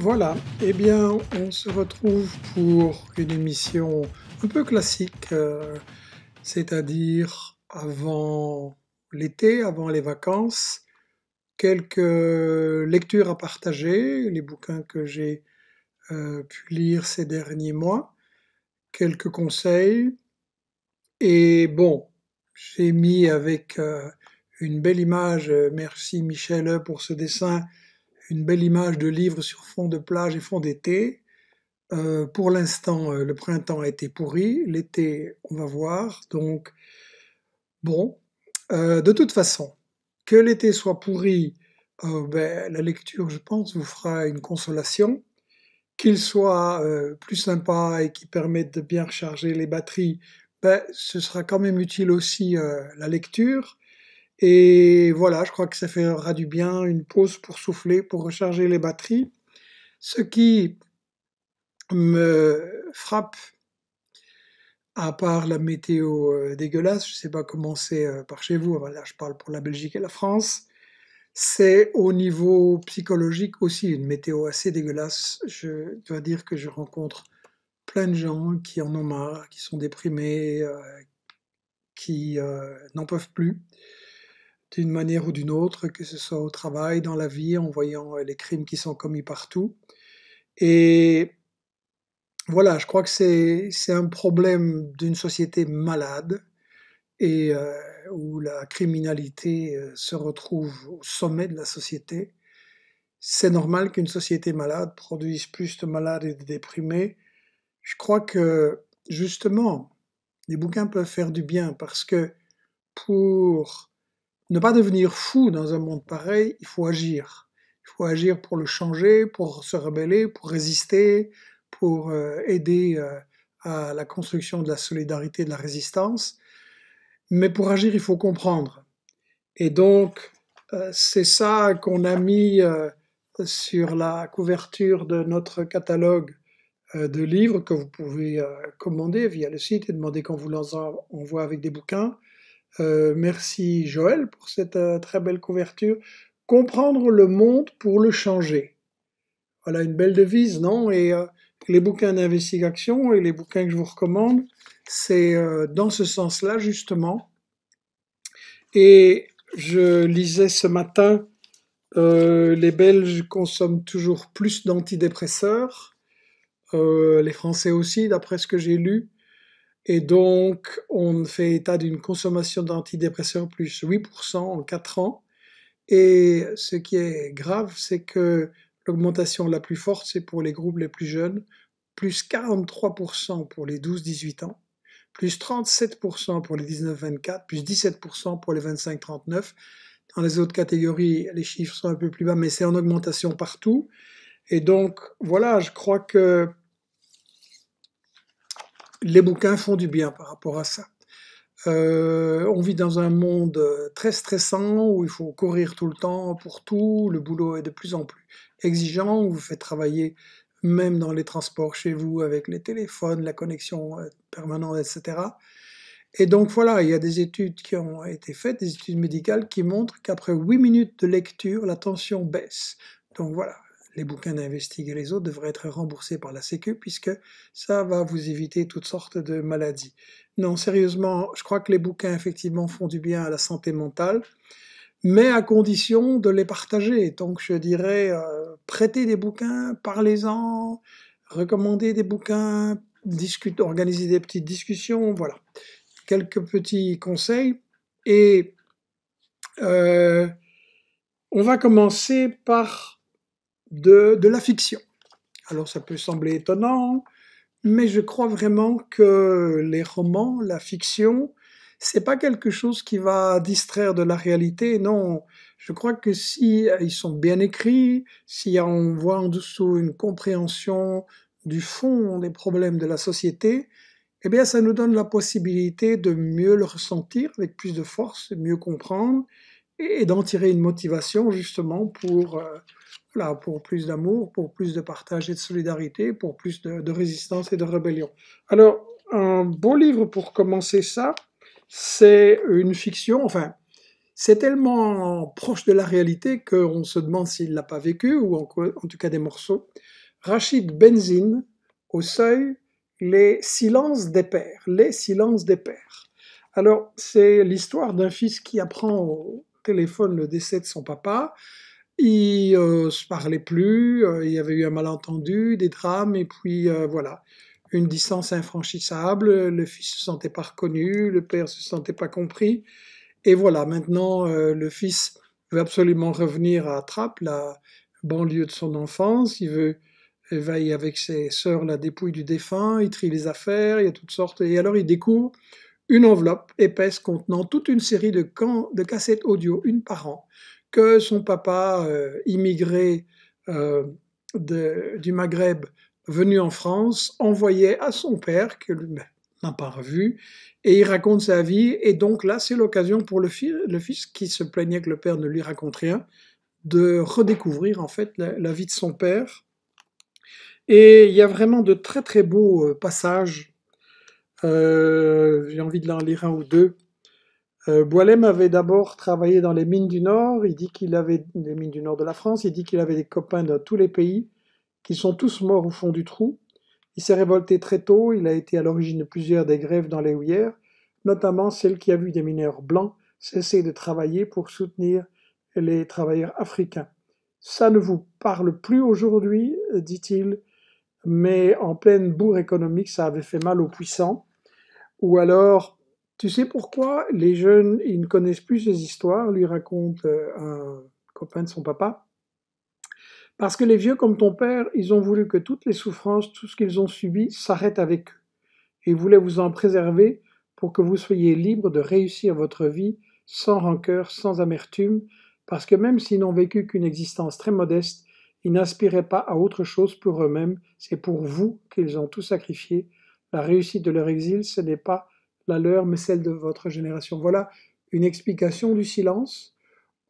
Voilà, eh bien on se retrouve pour une émission un peu classique, euh, c'est-à-dire avant l'été, avant les vacances, quelques lectures à partager, les bouquins que j'ai euh, pu lire ces derniers mois, quelques conseils, et bon, j'ai mis avec euh, une belle image, merci Michel pour ce dessin, une belle image de livre sur fond de plage et fond d'été. Euh, pour l'instant, euh, le printemps a été pourri. L'été, on va voir. Donc, bon, euh, de toute façon, que l'été soit pourri, ben, la lecture, je pense, vous fera une consolation. Qu'il soit plus sympa et qui permette de bien recharger les batteries, ben, ce sera quand même utile aussi la lecture. Et voilà, je crois que ça fera du bien une pause pour souffler, pour recharger les batteries. Ce qui me frappe, à part la météo euh, dégueulasse, je ne sais pas comment c'est euh, par chez vous, là je parle pour la Belgique et la France, c'est au niveau psychologique aussi une météo assez dégueulasse. Je dois dire que je rencontre plein de gens qui en ont marre, qui sont déprimés, euh, qui n'en peuvent plus d'une manière ou d'une autre, que ce soit au travail, dans la vie, en voyant euh, les crimes qui sont commis partout. Et voilà, je crois que c'est un problème d'une société malade et euh, où la criminalité euh, se retrouve au sommet de la société. C'est normal qu'une société malade produise plus de malades et de déprimés. Je crois que justement, les bouquins peuvent faire du bien parce que pour ne pas devenir fou dans un monde pareil, il faut agir. Il faut agir pour le changer, pour se rebeller, pour résister, pour euh, aider euh, à la construction de la solidarité, de la résistance. Mais pour agir, il faut comprendre. Et donc, euh, c'est ça qu'on a mis sur la couverture de notre catalogue de livres que vous pouvez commander via le site et demander qu'on vous l'envoie avec des bouquins. Euh, merci Joël pour cette euh, très belle couverture. Comprendre le monde pour le changer. Voilà une belle devise, non Et euh, les bouquins d'investigation et les bouquins que je vous recommande, c'est dans ce sens-là justement. Et je lisais ce matin, les Belges consomment toujours plus d'antidépresseurs, les Français aussi, d'après ce que j'ai lu. Et donc, on fait état d'une consommation d'antidépresseurs plus 8% en 4 ans. Et ce qui est grave, c'est que l'augmentation la plus forte, c'est pour les groupes les plus jeunes, plus 43% pour les 12-18 ans, plus 37% pour les 19-24, plus 17% pour les 25-39. Dans les autres catégories, les chiffres sont un peu plus bas, mais c'est en augmentation partout. Et donc, voilà, je crois que les bouquins font du bien par rapport à ça. Euh, on vit dans un monde euh, très stressant où il faut courir tout le temps pour tout, le boulot est de plus en plus exigeant, vous faites travailler même dans les transports chez vous avec les téléphones, la connexion euh, permanente, etc. Et donc voilà, il y a des études qui ont été faites, des études médicales qui montrent qu'après 8 minutes de lecture, la tension baisse. Donc voilà, les bouquins d'Investiguer les autres devraient être remboursés par la Sécu puisque ça va vous éviter toutes sortes de maladies. Non, sérieusement, je crois que les bouquins effectivement font du bien à la santé mentale, mais à condition de les partager. Donc je dirais, euh, prêtez des bouquins, parlez-en, recommandez des bouquins, discute, organisez des petites discussions, voilà. Quelques petits conseils. Et euh, on va commencer par de, la fiction. Alors ça peut sembler étonnant, mais je crois vraiment que les romans, la fiction, c'est pas quelque chose qui va distraire de la réalité. Non, je crois que si euh, ils sont bien écrits, si on voit en dessous une compréhension du fond des problèmes de la société, eh bien ça nous donne la possibilité de mieux le ressentir avec plus de force, mieux comprendre et d'en tirer une motivation justement pour euh, pour plus d'amour, pour plus de partage et de solidarité, pour plus de, résistance et de rébellion. Alors, un beau livre pour commencer ça, c'est une fiction, enfin, c'est tellement proche de la réalité qu'on se demande s'il l'a pas vécu, ou en, en, tout cas des morceaux. Rachid Benzine, au seuil, Les silences des pères. Les silences des pères. Alors, c'est l'histoire d'un fils qui apprend au téléphone le décès de son papa, ils ne euh, se parlaient plus, euh, il y avait eu un malentendu, des drames, et puis euh, voilà une distance infranchissable, le fils se sentait pas reconnu, le père ne se sentait pas compris. Et voilà, maintenant le fils veut absolument revenir à Trappes, la banlieue de son enfance, il veut éveiller avec ses sœurs la dépouille du défunt, il trie les affaires, il y a toutes sortes et alors il découvre une enveloppe épaisse contenant toute une série de, de cassettes audio, une par an, que son papa, euh, immigré euh, du Maghreb, venu en France, envoyait à son père, que lui-même n'a pas revu, et il raconte sa vie. Et donc là, c'est l'occasion pour le fils, qui se plaignait que le père ne lui raconte rien, de redécouvrir en fait la, vie de son père. Et il y a vraiment de très très beaux euh, passages. J'ai envie de leur lire un ou deux. Euh, Boilem avait d'abord travaillé dans les mines du Nord, il dit qu'il avait les mines du Nord de la France, il dit qu'il avait des copains dans tous les pays, qui sont tous morts au fond du trou. Il s'est révolté très tôt, il a été à l'origine de plusieurs des grèves dans les houillères, notamment celle qui a vu des mineurs blancs cesser de travailler pour soutenir les travailleurs africains. Ça ne vous parle plus aujourd'hui, dit-il, mais en pleine bourre économique, ça avait fait mal aux puissants. Ou alors, tu sais pourquoi les jeunes, ils ne connaissent plus ces histoires, lui raconte euh, un copain de son papa Parce que les vieux comme ton père, ils ont voulu que toutes les souffrances, tout ce qu'ils ont subi, s'arrête avec eux. ils voulaient vous en préserver pour que vous soyez libres de réussir votre vie sans rancœur, sans amertume, parce que même s'ils n'ont vécu qu'une existence très modeste, ils n'aspiraient pas à autre chose pour eux-mêmes, c'est pour vous qu'ils ont tout sacrifié. La réussite de leur exil, ce n'est pas la leur, mais celle de votre génération. Voilà une explication du silence.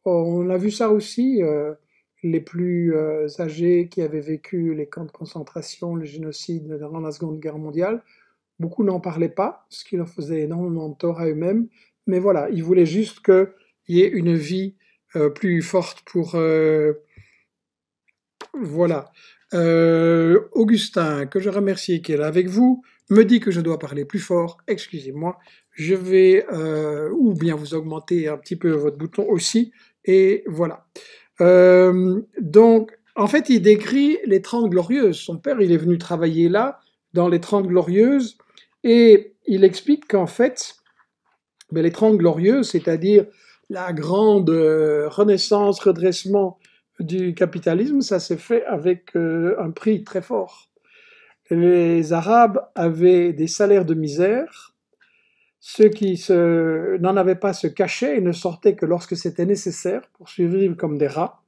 On a vu ça aussi, euh, les plus euh, âgés qui avaient vécu les camps de concentration, les génocides durant la Seconde Guerre mondiale, beaucoup n'en parlaient pas, ce qui leur faisait énormément de tort à eux-mêmes. Mais voilà, ils voulaient juste qu'il y ait une vie euh, plus forte pour... voilà. Augustin, que je remercie, qui est là avec vous, me dit que je dois parler plus fort, excusez-moi, je vais euh, ou bien vous augmentez un petit peu votre bouton aussi, et voilà. Euh, donc, en fait, il décrit les Trente Glorieuses. Son père, il est venu travailler là, dans les 30 Glorieuses, et il explique qu'en fait, ben, les 30 Glorieuses, c'est-à-dire la grande euh, renaissance, redressement du capitalisme, ça s'est fait avec un prix très fort les Arabes avaient des salaires de misère, ceux qui n'en avaient pas se cachaient et ne sortaient que lorsque c'était nécessaire pour survivre comme des rats.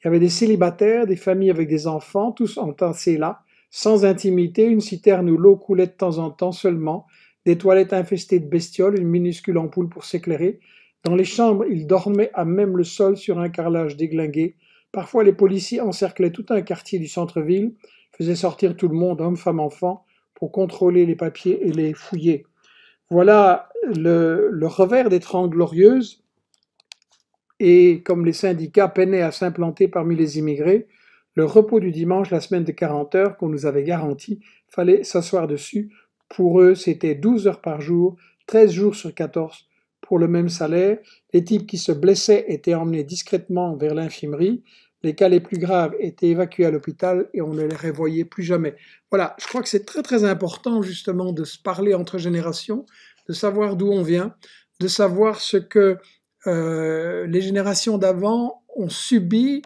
Il y avait des célibataires, des familles avec des enfants, tous entassés là, sans intimité, une citerne où l'eau coulait de temps en temps seulement, des toilettes infestées de bestioles, une minuscule ampoule pour s'éclairer. Dans les chambres, ils dormaient à même le sol sur un carrelage déglingué. Parfois, les policiers encerclaient tout un quartier du centre-ville faisait sortir tout le monde, hommes, femmes, enfants, pour contrôler les papiers et les fouiller. Voilà le, revers des Trente Glorieuses. Et comme les syndicats peinaient à s'implanter parmi les immigrés, le repos du dimanche, la semaine de 40 heures qu'on nous avait garanti, fallait s'asseoir dessus. Pour eux, c'était 12 heures par jour, 13 jours sur 14 pour le même salaire. Les types qui se blessaient étaient emmenés discrètement vers l'infirmerie les cas les plus graves étaient évacués à l'hôpital et on ne les revoyait plus jamais. Voilà, je crois que c'est très très important justement de se parler entre générations, de savoir d'où on vient, de savoir ce que euh, les générations d'avant ont subi,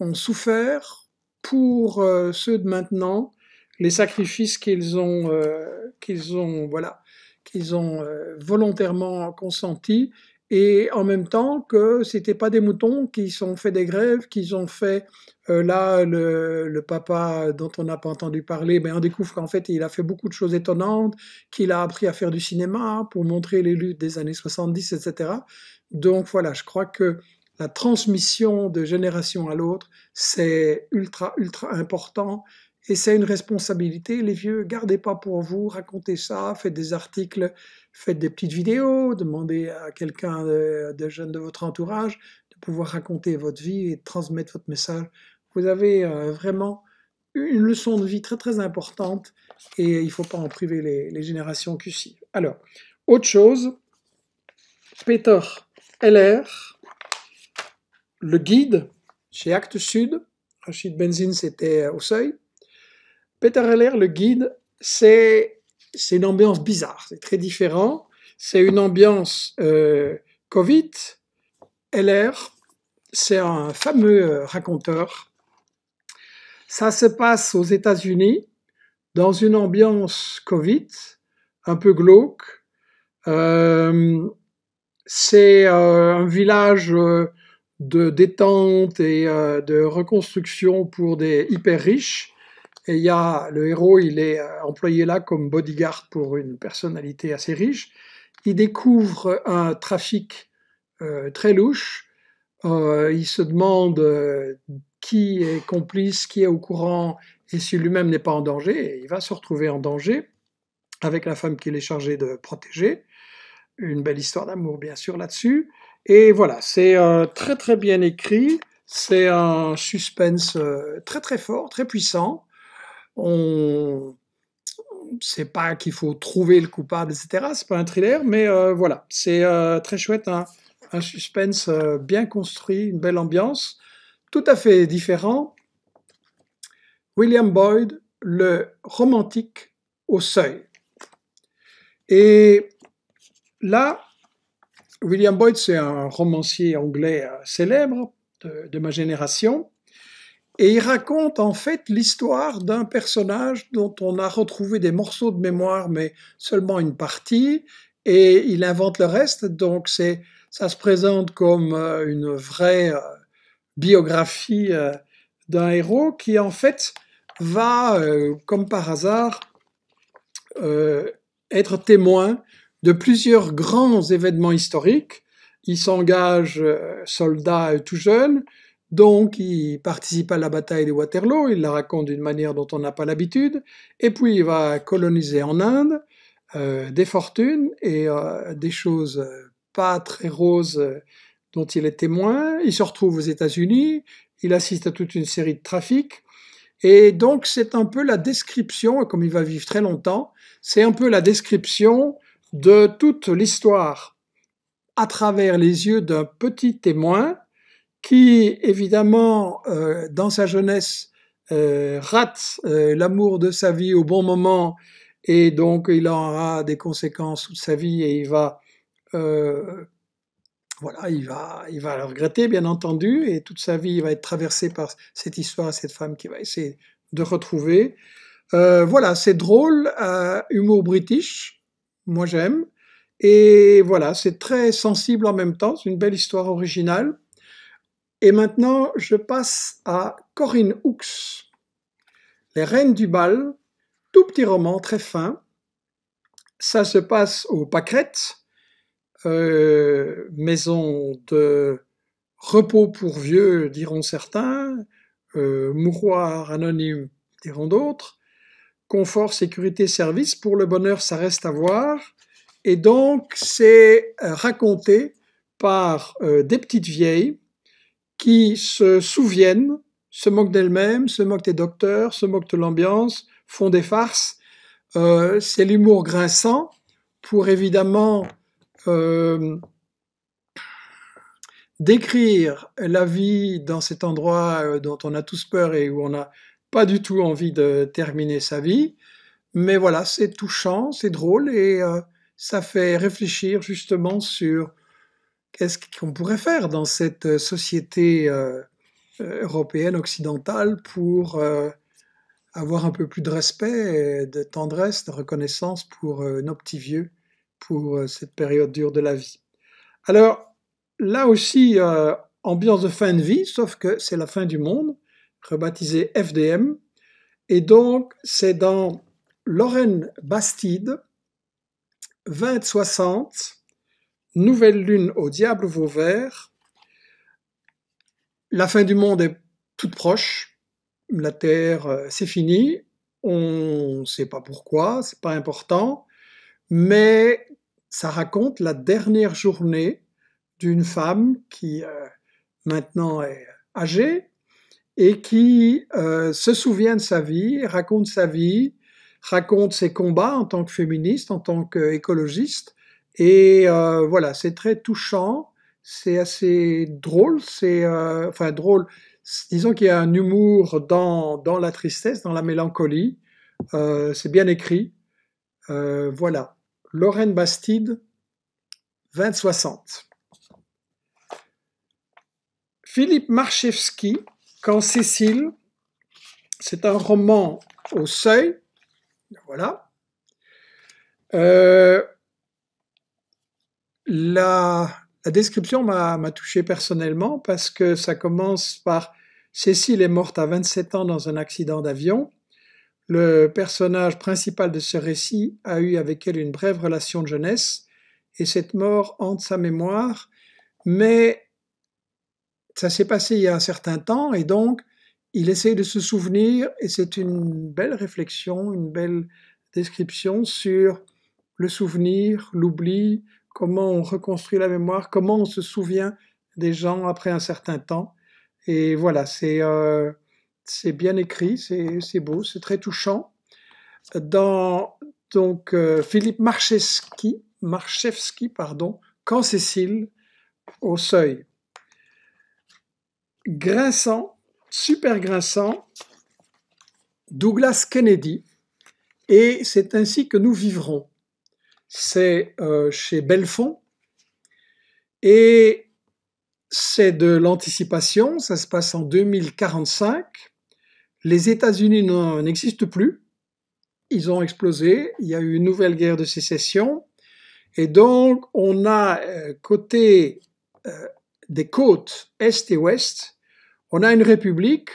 ont souffert pour euh, ceux de maintenant, les sacrifices qu'ils ont, euh, qu'ils ont, voilà, qu'ils ont volontairement consentis et en même temps que c'était pas des moutons qui sont fait des grèves, qu'ils ont fait euh, là le, le, papa dont on n'a pas entendu parler, mais ben, on découvre qu'en fait il a fait beaucoup de choses étonnantes, qu'il a appris à faire du cinéma pour montrer les luttes des années 70, etc. Donc voilà, je crois que la transmission de génération à l'autre, c'est ultra ultra important et c'est une responsabilité. Les vieux, gardez pas pour vous, racontez ça, faites des articles, faites des petites vidéos, demandez à quelqu'un de, jeune de votre entourage de pouvoir raconter votre vie et transmettre votre message. Vous avez euh, vraiment une leçon de vie très très importante et il ne faut pas en priver les, générations qui suivent. Alors, autre chose, Peter LR, le guide chez Actes Sud, Rachid Benzine c'était euh, au seuil, Peter Heller, le guide, c'est une ambiance bizarre, c'est très différent. C'est une ambiance euh, Covid. Heller, c'est un fameux euh, raconteur. Ça se passe aux États-Unis dans une ambiance Covid, un peu glauque. Euh, c'est un village de détente et de reconstruction pour des hyper riches et il y a le héros, il est euh, employé là comme bodyguard pour une personnalité assez riche. Il découvre un trafic euh, très louche. Euh, il se demande qui est complice, qui est au courant, et si lui-même n'est pas en danger. il va se retrouver en danger avec la femme qu'il est chargé de protéger. Une belle histoire d'amour, bien sûr, là-dessus. Et voilà, c'est très très bien écrit. C'est un suspense très très fort, très puissant on sait pas qu'il faut trouver le coupable, etc. C'est pas un thriller, mais euh, voilà, c'est euh, très chouette, un suspense euh, bien construit, une belle ambiance, tout à fait différent. William Boyd, le romantique au seuil. Et là, William Boyd, c'est un romancier anglais célèbre de ma génération. Et il raconte en fait l'histoire d'un personnage dont on a retrouvé des morceaux de mémoire, mais seulement une partie, et il invente le reste. Donc c'est, ça se présente comme euh, une vraie euh, biographie euh, d'un héros qui en fait va, comme par hasard, être témoin de plusieurs grands événements historiques. Il s'engage soldat tout jeune, donc, il participe à la bataille de Waterloo, il la raconte d'une manière dont on n'a pas l'habitude, et puis il va coloniser en Inde euh, des fortunes et euh, des choses euh, pas très roses dont il est témoin. Il se retrouve aux États-Unis, il assiste à toute une série de trafics, et donc c'est un peu la description, comme il va vivre très longtemps, c'est un peu la description de toute l'histoire à travers les yeux d'un petit témoin qui évidemment euh, dans sa jeunesse euh, rate euh, l'amour de sa vie au bon moment et donc il en aura des conséquences toute sa vie et il va voilà, il va, il va le regretter bien entendu et toute sa vie il va être traversé par cette histoire, cette femme qu'il va essayer de retrouver. voilà, c'est drôle, humour british, moi j'aime. Et voilà, c'est très sensible en même temps, c'est une belle histoire originale. Et maintenant, je passe à Corinne Hooks, Les Reines du Bal, tout petit roman très fin. Ça se passe au Pâquerettes, euh, maison de repos pour vieux, diront certains, euh, mouroir anonyme, diront d'autres. Confort, sécurité, service, pour le bonheur, ça reste à voir. Et donc, c'est raconté par euh, des petites vieilles qui se souviennent, se moquent d'elles-mêmes, se moquent des docteurs, se moquent de l'ambiance, font des farces. Euh, c'est l'humour grinçant pour évidemment euh, décrire la vie dans cet endroit euh, dont on a tous peur et où on n'a pas du tout envie de terminer sa vie. Mais voilà, c'est touchant, c'est drôle et ça fait réfléchir justement sur qu'est-ce qu'on pourrait faire dans cette euh, société euh, euh, européenne occidentale pour avoir un peu plus de respect, de tendresse, de reconnaissance pour nos petits vieux, pour cette période dure de la vie. Alors, là aussi, ambiance de fin de vie, sauf que c'est la fin du monde, rebaptisé FDM, et donc c'est dans Lorraine Bastide, 2060, Nouvelle lune au diable Vauvert. La fin du monde est toute proche. La Terre, euh, c'est fini. On ne sait pas pourquoi, c'est pas important. Mais ça raconte la dernière journée d'une femme qui euh, maintenant est âgée et qui euh, se souvient de sa vie, raconte sa vie, raconte ses combats en tant que féministe, en tant qu'écologiste, et euh, voilà, c'est très touchant, c'est assez drôle, c'est euh, enfin drôle. Disons qu'il y a un humour dans, la tristesse, dans la mélancolie. Euh, c'est bien écrit. voilà. Lorraine Bastide, 2060. Philippe Marchewski, Quand Cécile, c'est un roman au seuil. Voilà la, description m'a touché personnellement parce que ça commence par Cécile est morte à 27 ans dans un accident d'avion. Le personnage principal de ce récit a eu avec elle une brève relation de jeunesse et cette mort hante sa mémoire, mais ça s'est passé il y a un certain temps et donc il essaye de se souvenir et c'est une belle réflexion, une belle description sur le souvenir, l'oubli, comment on reconstruit la mémoire, comment on se souvient des gens après un certain temps. Et voilà, c'est euh, bien écrit, c'est beau, c'est très touchant. Dans donc euh, Philippe Marchewski, Marchewski pardon, quand Cécile au seuil. Grinçant, super grinçant, Douglas Kennedy, et c'est ainsi que nous vivrons c'est euh, chez Belfond. Et c'est de l'anticipation, ça se passe en 2045. Les États-Unis n'existent plus, ils ont explosé, il y a eu une nouvelle guerre de sécession. Et donc, on a euh, côté euh, des côtes Est et Ouest, on a une république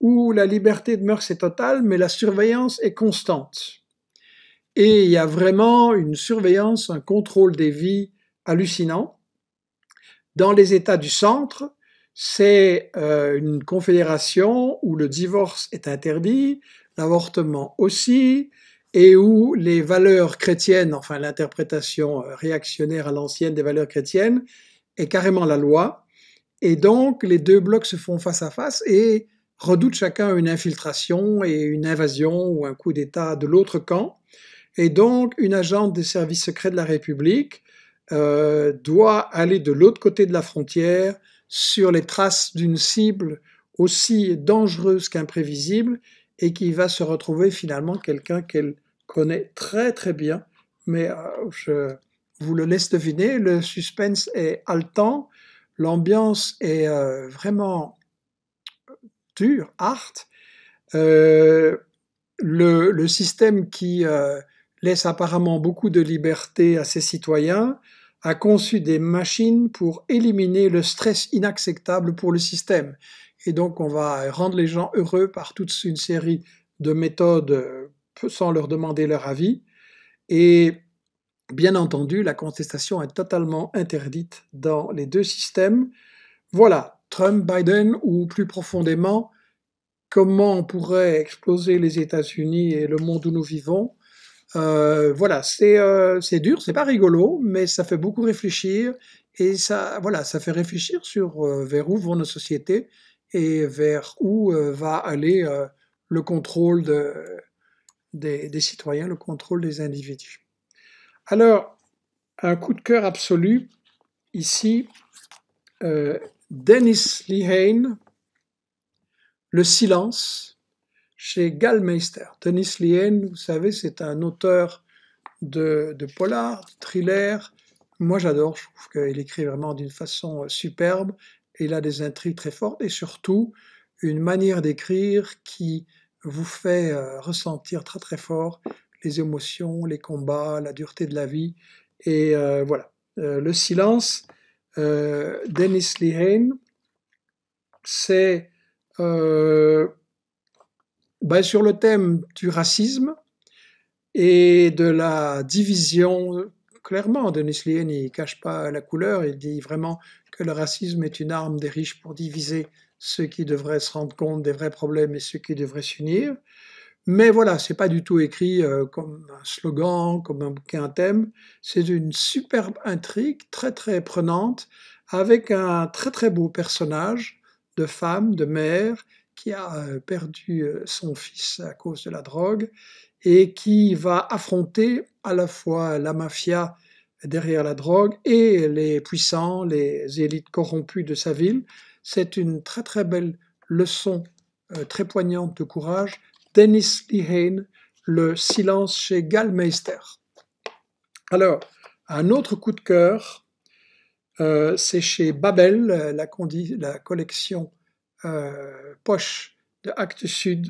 où la liberté de mœurs est totale, mais la surveillance est constante. Et il y a vraiment une surveillance, un contrôle des vies hallucinant. Dans les États du centre, c'est euh, une confédération où le divorce est interdit, l'avortement aussi, et où les valeurs chrétiennes, enfin l'interprétation euh, réactionnaire à l'ancienne des valeurs chrétiennes, est carrément la loi. Et donc les deux blocs se font face à face et redoutent chacun une infiltration et une invasion ou un coup d'État de l'autre camp. Et donc, une agente des services secrets de la République euh, doit aller de l'autre côté de la frontière sur les traces d'une cible aussi dangereuse qu'imprévisible et qui va se retrouver finalement quelqu'un qu'elle connaît très très bien. Mais euh, je vous le laisse deviner, le suspense est haletant, l'ambiance est euh, vraiment dure, art. Euh, le, le, système qui euh, laisse apparemment beaucoup de liberté à ses citoyens, a conçu des machines pour éliminer le stress inacceptable pour le système. Et donc on va rendre les gens heureux par toute une série de méthodes euh, sans leur demander leur avis. Et bien entendu, la contestation est totalement interdite dans les deux systèmes. Voilà, Trump, Biden, ou plus profondément, comment on pourrait exploser les États-Unis et le monde où nous vivons euh, voilà, euh, c'est dur, c'est pas rigolo, mais ça fait beaucoup réfléchir et ça, voilà, ça fait réfléchir sur euh, vers où vont nos sociétés et vers où va aller le contrôle des, des, citoyens, le contrôle des individus. Alors, un coup de cœur absolu ici, Dennis Lehane, Le silence chez Gallmeister. Denis Lien, vous savez, c'est un auteur de, de polar, thriller. Moi, j'adore, je trouve qu'il écrit vraiment d'une façon euh, superbe. Il a des intrigues très fortes et surtout une manière d'écrire qui vous fait euh, ressentir très très fort les émotions, les combats, la dureté de la vie. Et euh, voilà, le silence, euh, Dennis Lehane, c'est ben, sur le thème du racisme et de la division. Clairement, Denis Lien ne cache pas la couleur, il dit vraiment que le racisme est une arme des riches pour diviser ceux qui devraient se rendre compte des vrais problèmes et ceux qui devraient s'unir. Mais voilà, ce n'est pas du tout écrit euh, comme un slogan, comme un bouquin, un thème. C'est une superbe intrigue, très très prenante, avec un très très beau personnage de femme, de mère, qui a euh, perdu euh, son fils à cause de la drogue et qui va affronter à la fois la mafia derrière la drogue et les puissants, les élites corrompues de sa ville. C'est une très très belle leçon euh, très poignante de courage. Dennis Lehane, Le silence chez Gallmeister. Alors, un autre coup de cœur, c'est chez Babel, la collection euh, poche de Actes Sud,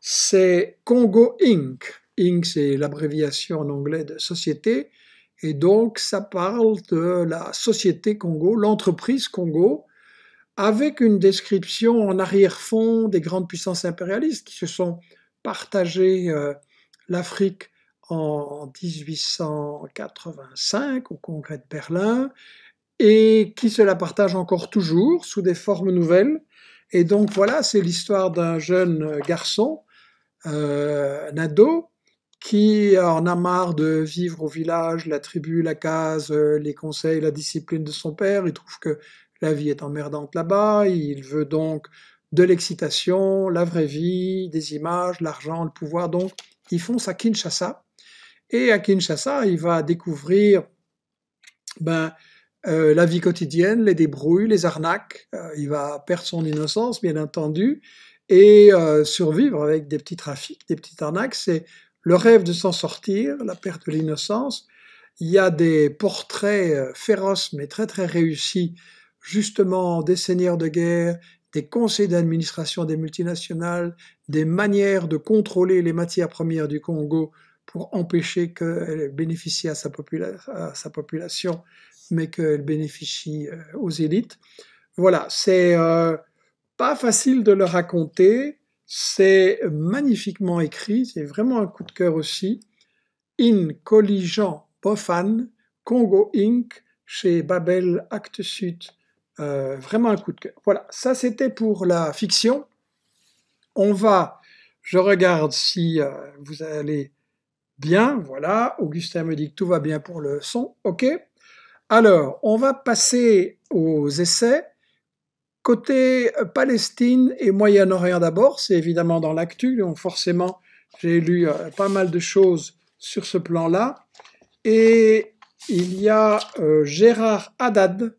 c'est Congo Inc. Inc, c'est l'abréviation en anglais de société, et donc ça parle de la société Congo, l'entreprise Congo, avec une description en arrière-fond des grandes puissances impérialistes qui se sont partagées euh, l'Afrique en 1885 au Congrès de Berlin et qui se la partagent encore toujours sous des formes nouvelles et donc voilà, c'est l'histoire d'un jeune euh, garçon, euh, un ado, qui en a marre de vivre au village, la tribu, la case, euh, les conseils, la discipline de son père. Il trouve que la vie est emmerdante là-bas. Il veut donc de l'excitation, la vraie vie, des images, l'argent, le pouvoir. Donc, il fonce à Kinshasa. Et à Kinshasa, il va découvrir ben, euh, la vie quotidienne, les débrouilles, les arnaques. Euh, il va perdre son innocence, bien entendu, et euh, survivre avec des petits trafics, des petites arnaques. C'est le rêve de s'en sortir, la perte de l'innocence. Il y a des portraits féroces, mais très très réussis, justement des seigneurs de guerre, des conseils d'administration des multinationales, des manières de contrôler les matières premières du Congo pour empêcher qu'elles bénéficient à sa population mais qu'elle bénéficie euh, aux élites. Voilà, c'est euh, pas facile de le raconter, c'est magnifiquement écrit, c'est vraiment un coup de cœur aussi. In Collision Bofan, Congo Inc., chez Babel Actes Sud, euh, vraiment un coup de cœur. Voilà, ça c'était pour la fiction. On va, je regarde si vous allez bien, voilà, Augustin me dit que tout va bien pour le son, ok alors, on va passer aux essais. Côté euh, Palestine et Moyen-Orient d'abord, c'est évidemment dans l'actu, donc forcément j'ai lu euh, pas mal de choses sur ce plan-là. Et il y a euh, Gérard Haddad,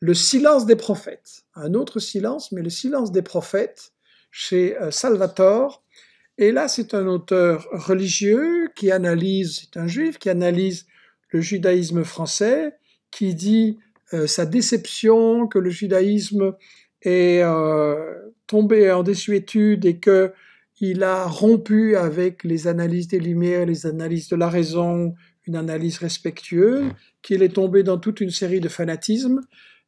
Le silence des prophètes, un autre silence, mais le silence des prophètes chez Salvatore. Et là, c'est un auteur religieux qui analyse, c'est un juif qui analyse le judaïsme français, qui dit euh, sa déception que le judaïsme est euh, tombé en désuétude et que il a rompu avec les analyses des Lumières, les analyses de la raison, une analyse respectueuse, mmh. qu'il est tombé dans toute une série de fanatismes.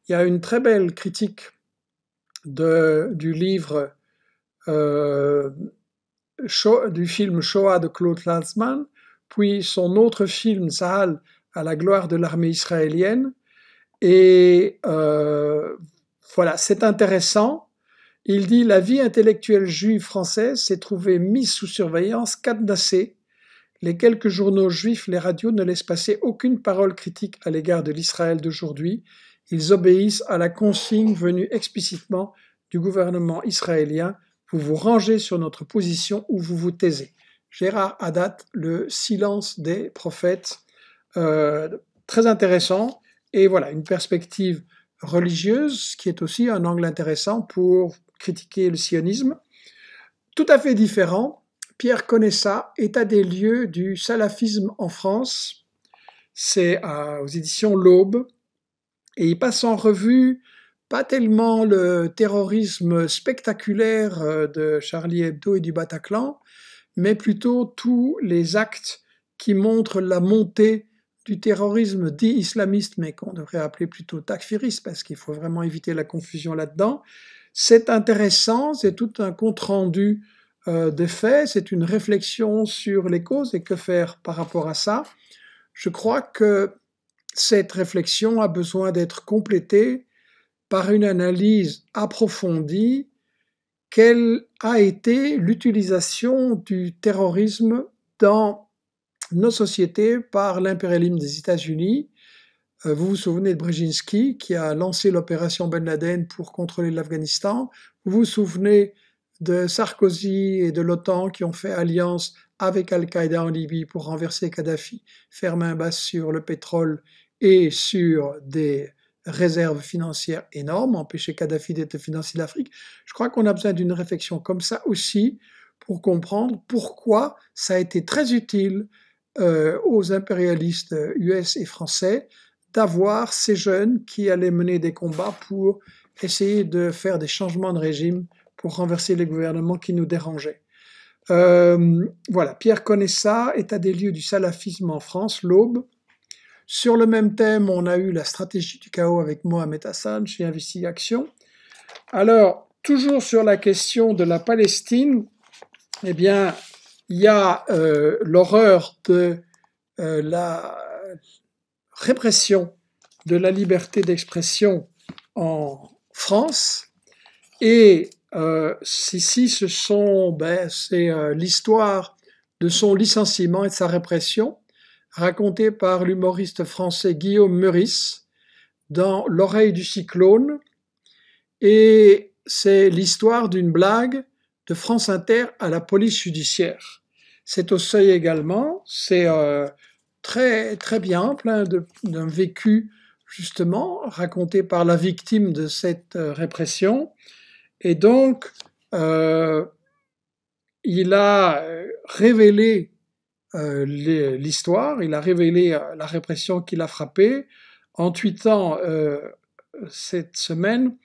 Il y a une très belle critique du livre euh, du film Shoah de Claude Lanzmann, puis son autre film saal à la gloire de l'armée israélienne. Et euh, voilà, c'est intéressant. Il dit La vie intellectuelle juive française s'est trouvée mise sous surveillance, cadenassée. Les quelques journaux juifs, les radios ne laissent passer aucune parole critique à l'égard de l'Israël d'aujourd'hui. Ils obéissent à la consigne venue explicitement du gouvernement israélien Vous vous rangez sur notre position ou vous vous taisez. Gérard Haddad, Le silence des prophètes, euh, très intéressant et voilà, une perspective religieuse qui est aussi un angle intéressant pour critiquer le sionisme. Tout à fait différent, Pierre est État des lieux du salafisme en France. C'est euh, aux éditions L'Aube. Et il passe en revue pas tellement le terrorisme spectaculaire euh, de Charlie Hebdo et du Bataclan, mais plutôt tous les actes qui montrent la montée du terrorisme dit islamiste, mais qu'on devrait appeler plutôt takfiriste, parce qu'il faut vraiment éviter la confusion là-dedans. C'est intéressant, c'est tout un compte-rendu euh, des faits, c'est une réflexion sur les causes et que faire par rapport à ça. Je crois que cette réflexion a besoin d'être complétée par une analyse approfondie quelle a été l'utilisation du terrorisme dans nos sociétés par l'impérialisme des États-Unis. Euh, vous vous souvenez de Brzezinski qui a lancé l'opération Ben Laden pour contrôler l'Afghanistan. Vous vous souvenez de Sarkozy et de l'OTAN qui ont fait alliance avec Al-Qaïda en Libye pour renverser Kadhafi, faire main basse sur le pétrole et sur des réserves financières énormes, empêcher Kadhafi d'être financier l'Afrique. Je crois qu'on a besoin d'une réflexion comme ça aussi pour comprendre pourquoi ça a été très utile euh, aux impérialistes US et français d'avoir ces jeunes qui allaient mener des combats pour essayer de faire des changements de régime pour renverser les gouvernements qui nous dérangeaient. Euh, voilà, Pierre connaît ça, état des lieux du salafisme en France, l'aube. Sur le même thème, on a eu la stratégie du chaos avec Mohamed Hassan chez Investi Action. Alors, toujours sur la question de la Palestine, eh bien, il y a euh, l'horreur de euh, la répression de la liberté d'expression en France. Et ici, euh, ce sont, ben, c'est l'histoire de son licenciement et de sa répression, racontée par l'humoriste français Guillaume Meurice dans L'oreille du cyclone. Et c'est l'histoire d'une blague de France Inter à la police judiciaire. C'est au seuil également, c'est euh, très, très bien, plein d'un vécu justement raconté par la victime de cette euh, répression. Et donc, euh, il a révélé l'histoire, il a révélé la répression qui l'a frappé en tweetant cette semaine,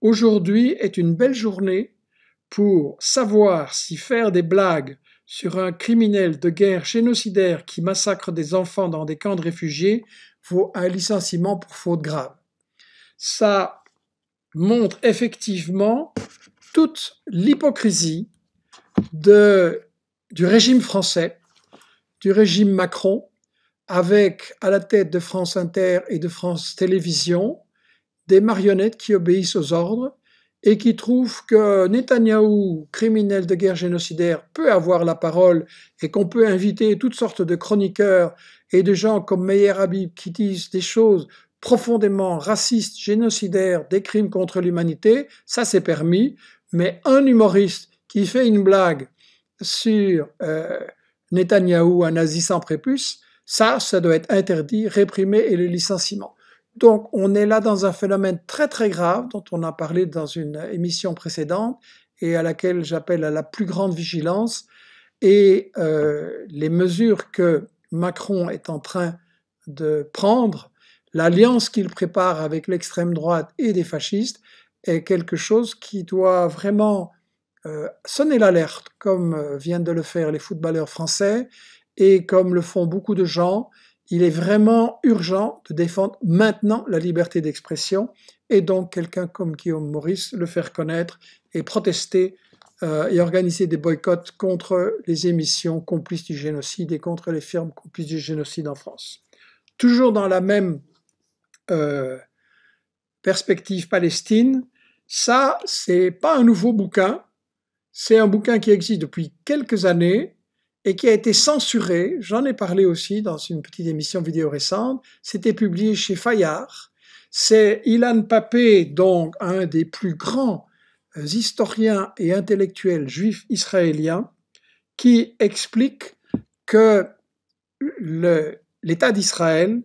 Aujourd'hui est une belle journée pour savoir si faire des blagues sur un criminel de guerre génocidaire qui massacre des enfants dans des camps de réfugiés vaut un licenciement pour faute grave. Ça montre effectivement toute l'hypocrisie du régime français, du régime Macron, avec à la tête de France Inter et de France Télévisions des marionnettes qui obéissent aux ordres et qui trouve que Netanyahu, criminel de guerre génocidaire, peut avoir la parole et qu'on peut inviter toutes sortes de chroniqueurs et de gens comme Meyer Habib qui disent des choses profondément racistes, génocidaires, des crimes contre l'humanité, ça c'est permis, mais un humoriste qui fait une blague sur Netanyahu, Netanyahou, un nazi sans prépuce, ça, ça doit être interdit, réprimé et le licenciement. Donc on est là dans un phénomène très très grave dont on a parlé dans une émission précédente et à laquelle j'appelle à la plus grande vigilance. Et euh, les mesures que Macron est en train de prendre, l'alliance qu'il prépare avec l'extrême droite et des fascistes, est quelque chose qui doit vraiment euh, sonner l'alerte, comme euh, viennent de le faire les footballeurs français et comme le font beaucoup de gens il est vraiment urgent de défendre maintenant la liberté d'expression et donc quelqu'un comme Guillaume Maurice le faire connaître et protester euh, et organiser des boycotts contre les émissions complices du génocide et contre les firmes complices du génocide en France. Toujours dans la même euh, perspective Palestine, ça, c'est pas un nouveau bouquin, c'est un bouquin qui existe depuis quelques années, et qui a été censuré, j'en ai parlé aussi dans une petite émission vidéo récente, c'était publié chez Fayard. C'est Ilan Papé, donc un des plus grands euh, historiens et intellectuels juifs israéliens, qui explique que l'État d'Israël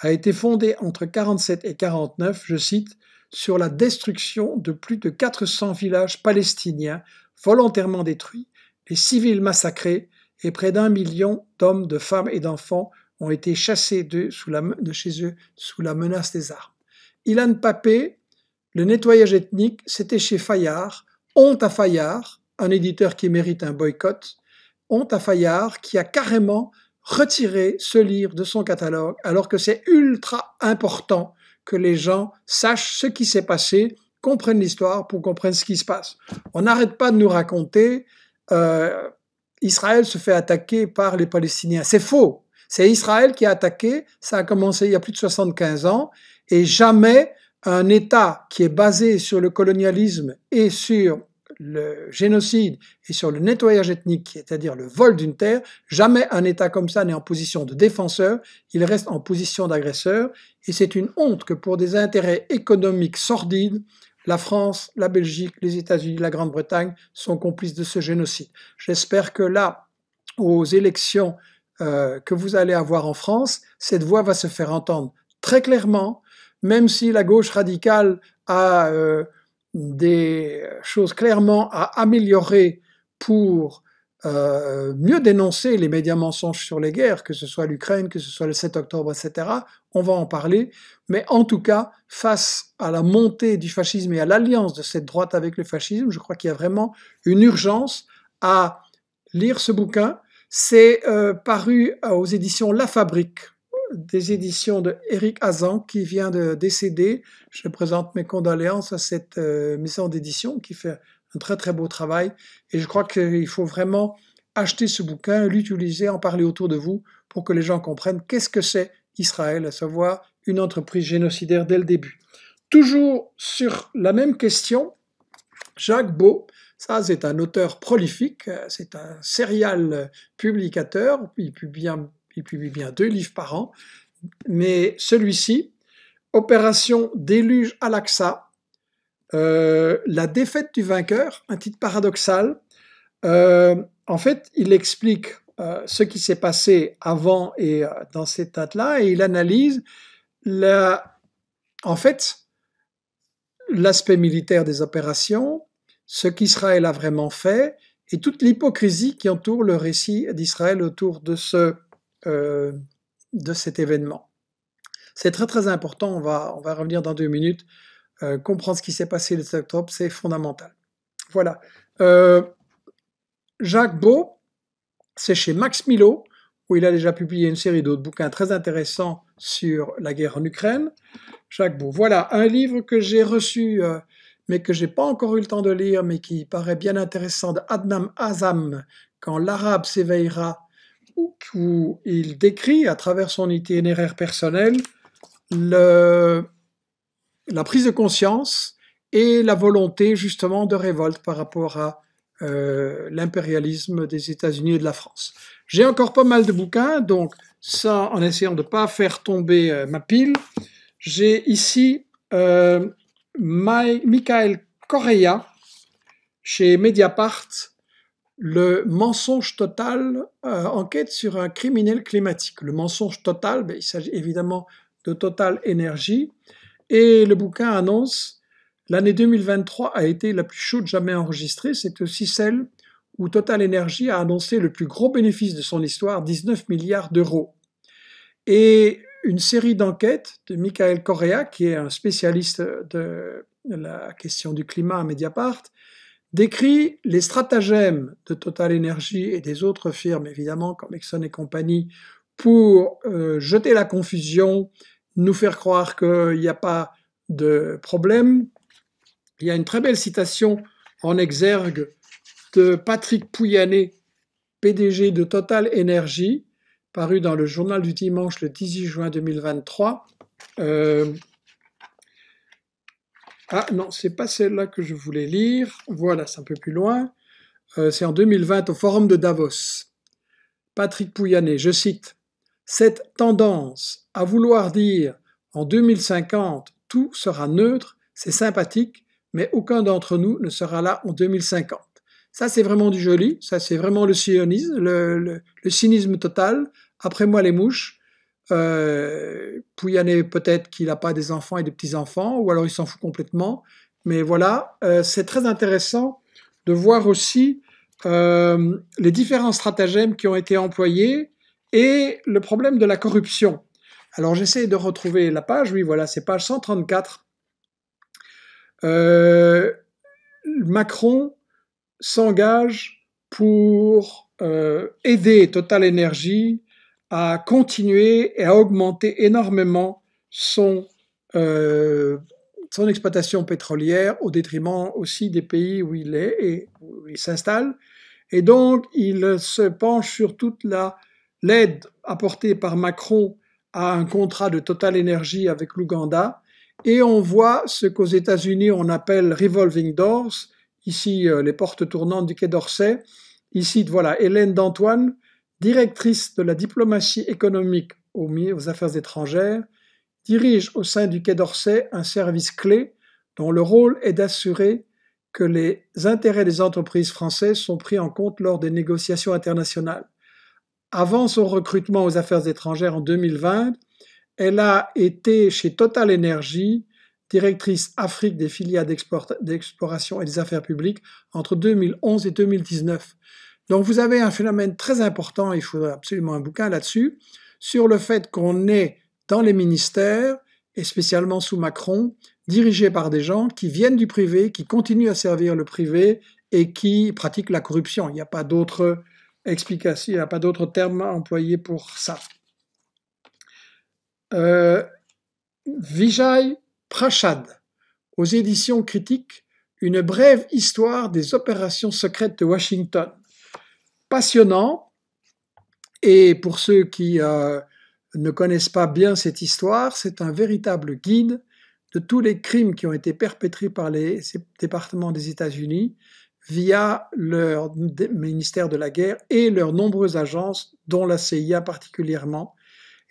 a été fondé entre 47 et 49, je cite, sur la destruction de plus de 400 villages palestiniens volontairement détruits, les civils massacrés et près d'un million d'hommes, de femmes et d'enfants ont été chassés de, chez eux sous la menace des armes. Ilan Papé, le nettoyage ethnique, c'était chez Fayard, honte à Fayard, un éditeur qui mérite un boycott, honte à Fayard qui a carrément retiré ce livre de son catalogue alors que c'est ultra important que les gens sachent ce qui s'est passé, comprennent l'histoire pour comprendre ce qui se passe. On n'arrête pas de nous raconter euh, Israël se fait attaquer par les Palestiniens. C'est faux. C'est Israël qui a attaqué. Ça a commencé il y a plus de 75 ans. Et jamais un État qui est basé sur le colonialisme et sur le génocide et sur le nettoyage ethnique, c'est-à-dire le vol d'une terre, jamais un État comme ça n'est en position de défenseur, il reste en position d'agresseur, et c'est une honte que pour des intérêts économiques sordides, la France, la Belgique, les États-Unis, la Grande-Bretagne sont complices de ce génocide. J'espère que là, aux élections euh, que vous allez avoir en France, cette voix va se faire entendre très clairement, même si la gauche radicale a euh, des choses clairement à améliorer pour euh, mieux dénoncer les médias mensonges sur les guerres, que ce soit l'Ukraine, que ce soit le 7 octobre, etc. On va en parler. Mais en tout cas, face à la montée du fascisme et à l'alliance de cette droite avec le fascisme, je crois qu'il y a vraiment une urgence à lire ce bouquin. C'est euh, paru aux éditions La Fabrique, des éditions de Eric Hazan qui vient de décéder. Je présente mes condoléances à cette euh, maison d'édition qui fait un très très beau travail et je crois qu'il faut vraiment acheter ce bouquin, l'utiliser, en parler autour de vous pour que les gens comprennent qu'est-ce que c'est Israël, à savoir une entreprise génocidaire dès le début. Toujours sur la même question, Jacques Beau, ça c'est un auteur prolifique, c'est un serial publicateur, il publie, bien, il publie bien deux livres par an, mais celui-ci, Opération déluge à l'Aqsa, euh, la défaite du vainqueur, un titre paradoxal. Euh, en fait, il explique euh, ce qui s'est passé avant et dans cet état là et il analyse en fait l'aspect militaire des opérations, ce qu'Israël a vraiment fait, et toute l'hypocrisie qui entoure le récit d'Israël autour de, de cet événement. C'est très très important, on va revenir dans deux minutes euh, comprendre ce qui s'est passé le 7 octobre, c'est fondamental. Voilà. Euh, Jacques Beau, c'est chez Max Milo, où il a déjà publié une série d'autres bouquins très intéressants sur la guerre en Ukraine. Jacques Beau. Voilà, un livre que j'ai reçu, euh, mais que j'ai pas encore eu le temps de lire, mais qui paraît bien intéressant, de Adnam Azam, Quand l'arabe s'éveillera, où il décrit à travers son itinéraire personnel le, la prise de conscience et la volonté justement de révolte par rapport à euh, l'impérialisme des États-Unis et de la France. J'ai encore pas mal de bouquins, donc ça, en essayant de ne pas faire tomber euh, ma pile, j'ai ici euh, Michael Correa chez Mediapart, le mensonge total, enquête sur un criminel climatique. Le mensonge total, ben, il s'agit évidemment de Total Energy. Et le bouquin annonce l'année 2023 a été la plus chaude jamais enregistrée. C'est aussi celle où Total Energy a annoncé le plus gros bénéfice de son histoire, 19 milliards d'euros. Et une série d'enquêtes de Michael Correa, qui est un spécialiste de la question du climat à Mediapart, décrit les stratagèmes de Total Energy et des autres firmes, évidemment, comme Exxon et compagnie, pour euh, jeter la confusion nous faire croire qu'il n'y a pas de problème. Il y a une très belle citation en exergue de Patrick Pouyanné, PDG de Total Energy, paru dans le journal du dimanche le 18 juin 2023. Euh, ah non, c'est pas celle-là que je voulais lire. Voilà, c'est un peu plus loin. Euh, c'est en 2020 au Forum de Davos. Patrick Pouyanné, je cite cette tendance à vouloir dire en 2050 tout sera neutre, c'est sympathique, mais aucun d'entre nous ne sera là en 2050. Ça, c'est vraiment du joli, ça, c'est vraiment le sionisme, le, cynisme total. Après moi, les mouches. Euh, Pouyanné, peut-être qu'il n'a pas des enfants et des petits-enfants, ou alors il s'en fout complètement. Mais voilà, euh, c'est très intéressant de voir aussi euh, les différents stratagèmes qui ont été employés et le problème de la corruption. Alors j'essaie de retrouver la page, oui voilà, c'est page 134. Euh, Macron s'engage pour euh, aider Total Energy à continuer et à augmenter énormément son, euh, son exploitation pétrolière au détriment aussi des pays où il est et où il s'installe. Et donc il se penche sur toute la l'aide apportée par Macron à un contrat de Total énergie avec l'Ouganda, et on voit ce qu'aux États-Unis on appelle revolving doors, ici euh, les portes tournantes du Quai d'Orsay. Ici, voilà, Hélène d'Antoine, directrice de la diplomatie économique aux affaires étrangères, dirige au sein du Quai d'Orsay un service clé dont le rôle est d'assurer que les intérêts des entreprises françaises sont pris en compte lors des négociations internationales avant son recrutement aux affaires étrangères en 2020, elle a été chez Total Energy directrice Afrique des filiales d'exploration et des affaires publiques entre 2011 et 2019. Donc vous avez un phénomène très important, il faudrait absolument un bouquin là-dessus, sur le fait qu'on est dans les ministères, et spécialement sous Macron, dirigé par des gens qui viennent du privé, qui continuent à servir le privé et qui pratiquent la corruption. Il n'y a pas d'autre explication, il n'y a pas d'autre terme employé pour ça. Euh, Vijay Prashad, aux éditions critiques, une brève histoire des opérations secrètes de Washington. Passionnant, et pour ceux qui euh, ne connaissent pas bien cette histoire, c'est un véritable guide de tous les crimes qui ont été perpétrés par les départements des États-Unis via leur ministère de la guerre et leurs nombreuses agences, dont la CIA particulièrement.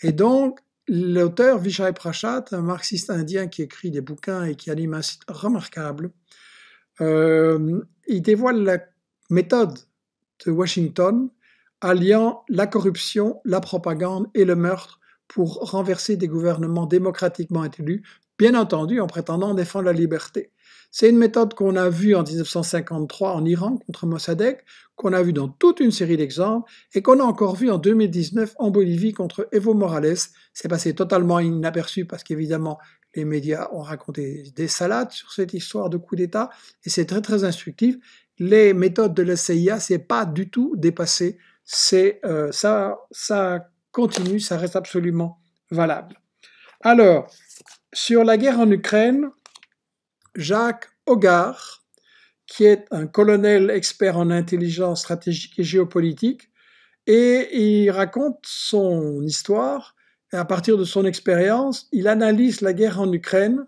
Et donc, l'auteur Vishay Prachat, un marxiste indien qui écrit des bouquins et qui anime un site remarquable, euh, il dévoile la méthode de Washington alliant la corruption, la propagande et le meurtre pour renverser des gouvernements démocratiquement élus, bien entendu en prétendant défendre la liberté. C'est une méthode qu'on a vue en 1953 en Iran contre Mossadegh, qu'on a vue dans toute une série d'exemples et qu'on a encore vue en 2019 en Bolivie contre Evo Morales. C'est passé totalement inaperçu parce qu'évidemment les médias ont raconté des salades sur cette histoire de coup d'État et c'est très très instructif. Les méthodes de la CIA, c'est pas du tout dépassé. C'est euh, ça, ça continue, ça reste absolument valable. Alors, sur la guerre en Ukraine, Jacques Hogar, qui est un colonel expert en intelligence stratégique et géopolitique, et il raconte son histoire, et à partir de son expérience, il analyse la guerre en Ukraine,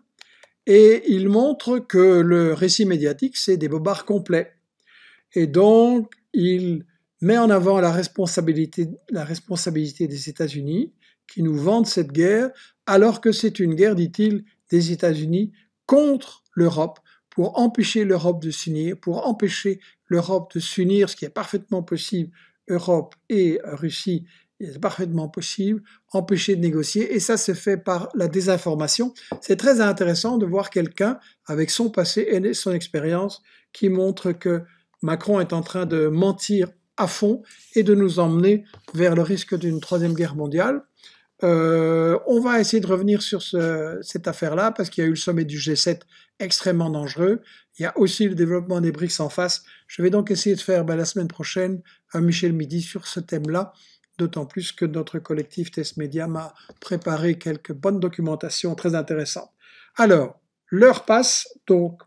et il montre que le récit médiatique, c'est des bobards complets. Et donc, il met en avant la responsabilité, la responsabilité des États-Unis, qui nous vendent cette guerre, alors que c'est une guerre, dit-il, des États-Unis contre l'Europe, pour empêcher l'Europe de s'unir, pour empêcher l'Europe de s'unir, ce qui est parfaitement possible, Europe et euh, Russie, c'est parfaitement possible, empêcher de négocier, et ça se fait par la désinformation. C'est très intéressant de voir quelqu'un avec son passé et son expérience qui montre que Macron est en train de mentir à fond et de nous emmener vers le risque d'une troisième guerre mondiale. Euh, on va essayer de revenir sur cette affaire-là parce qu'il y a eu le sommet du G7 extrêmement dangereux. Il y a aussi le développement des BRICS en face. Je vais donc essayer de faire bah, la semaine prochaine un Michel Midi sur ce thème-là, d'autant plus que notre collectif Test Media m'a préparé quelques bonnes documentations très intéressantes. Alors, l'heure passe, donc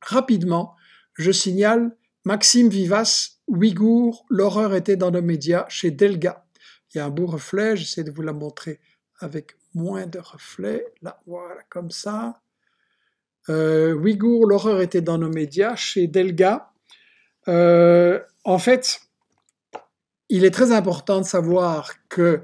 rapidement, je signale Maxime Vivas, Ouïghour, l'horreur était dans nos médias chez Delga. Il y a un beau reflet, j'essaie de vous la montrer avec moins de reflets. Là, voilà, comme ça. Euh, Ouïghour, l'horreur était dans nos médias, chez Delga. Euh, en fait, il est très important de savoir que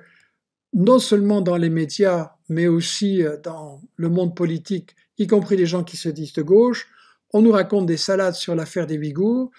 non seulement dans les médias, mais aussi euh, dans le monde politique, y compris les gens qui se disent de gauche, on nous raconte des salades sur l'affaire des Ouïghours,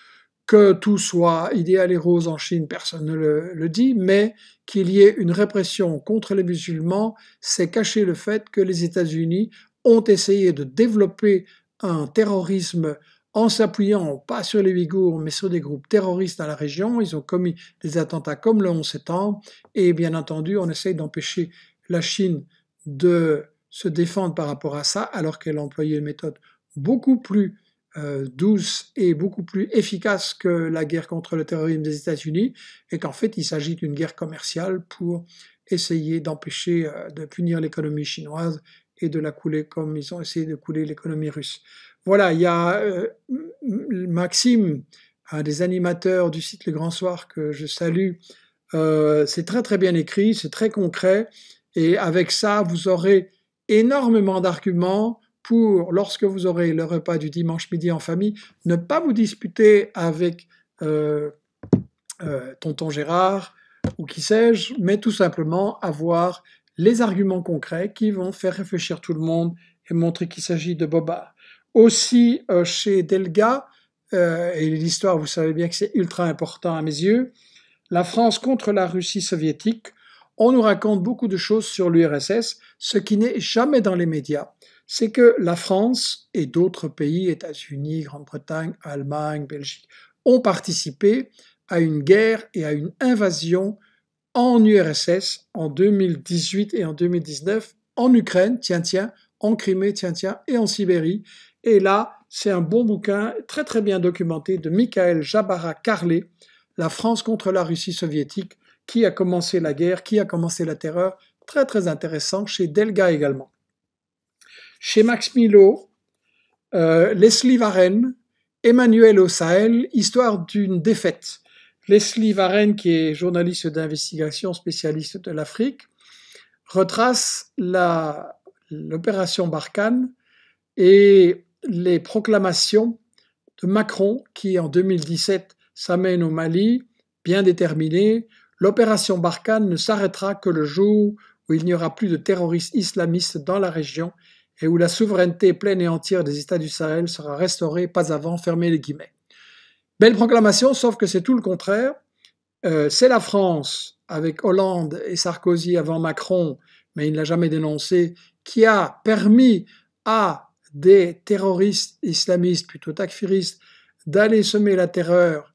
que tout soit idéal et rose en Chine, personne ne le, dit, mais qu'il y ait une répression contre les musulmans, c'est cacher le fait que les États-Unis ont essayé de développer un terrorisme en s'appuyant pas sur les Ouïghours, mais sur des groupes terroristes dans la région. Ils ont commis des attentats comme le 11 septembre, et bien entendu, on essaye d'empêcher la Chine de se défendre par rapport à ça, alors qu'elle a employé une méthode beaucoup plus euh, douce et beaucoup plus efficace que la guerre contre le terrorisme des États-Unis, et qu'en fait il s'agit d'une guerre commerciale pour essayer d'empêcher euh, de punir l'économie chinoise et de la couler comme ils ont essayé de couler l'économie russe. Voilà, il y a euh, Maxime, un des animateurs du site Le Grand Soir que je salue. c'est très très bien écrit, c'est très concret, et avec ça vous aurez énormément d'arguments pour, lorsque vous aurez le repas du dimanche midi en famille, ne pas vous disputer avec euh, euh, tonton Gérard ou qui sais-je, mais tout simplement avoir les arguments concrets qui vont faire réfléchir tout le monde et montrer qu'il s'agit de Boba. Aussi, euh, chez Delga, et l'histoire, vous savez bien que c'est ultra important à mes yeux, la France contre la Russie soviétique, on nous raconte beaucoup de choses sur l'URSS, ce qui n'est jamais dans les médias c'est que la France et d'autres pays, États-Unis, Grande-Bretagne, Allemagne, Belgique, ont participé à une guerre et à une invasion en URSS en 2018 et en 2019, en Ukraine, tiens, tiens, en Crimée, tiens, tiens, et en Sibérie. Et là, c'est un bon bouquin très très bien documenté de Michael Jabara Carlet, La France contre la Russie soviétique, qui a commencé la guerre, qui a commencé la terreur, très très intéressant, chez Delga également chez Max Milo, euh, Leslie Varenne, Emmanuel au histoire d'une défaite. Leslie Varenne, qui est journaliste d'investigation, spécialiste de l'Afrique, retrace l'opération Barkhane et les proclamations de Macron, qui en 2017 s'amène au Mali, bien déterminé, l'opération Barkhane ne s'arrêtera que le jour où il n'y aura plus de terroristes islamistes dans la région et où la souveraineté pleine et entière des États du Sahel sera restaurée pas avant, fermer les guillemets. Belle proclamation, sauf que c'est tout le contraire. Euh, c'est la France, avec Hollande et Sarkozy avant Macron, mais il ne l'a jamais dénoncé, qui a permis à des terroristes islamistes, plutôt takfiristes, d'aller semer la terreur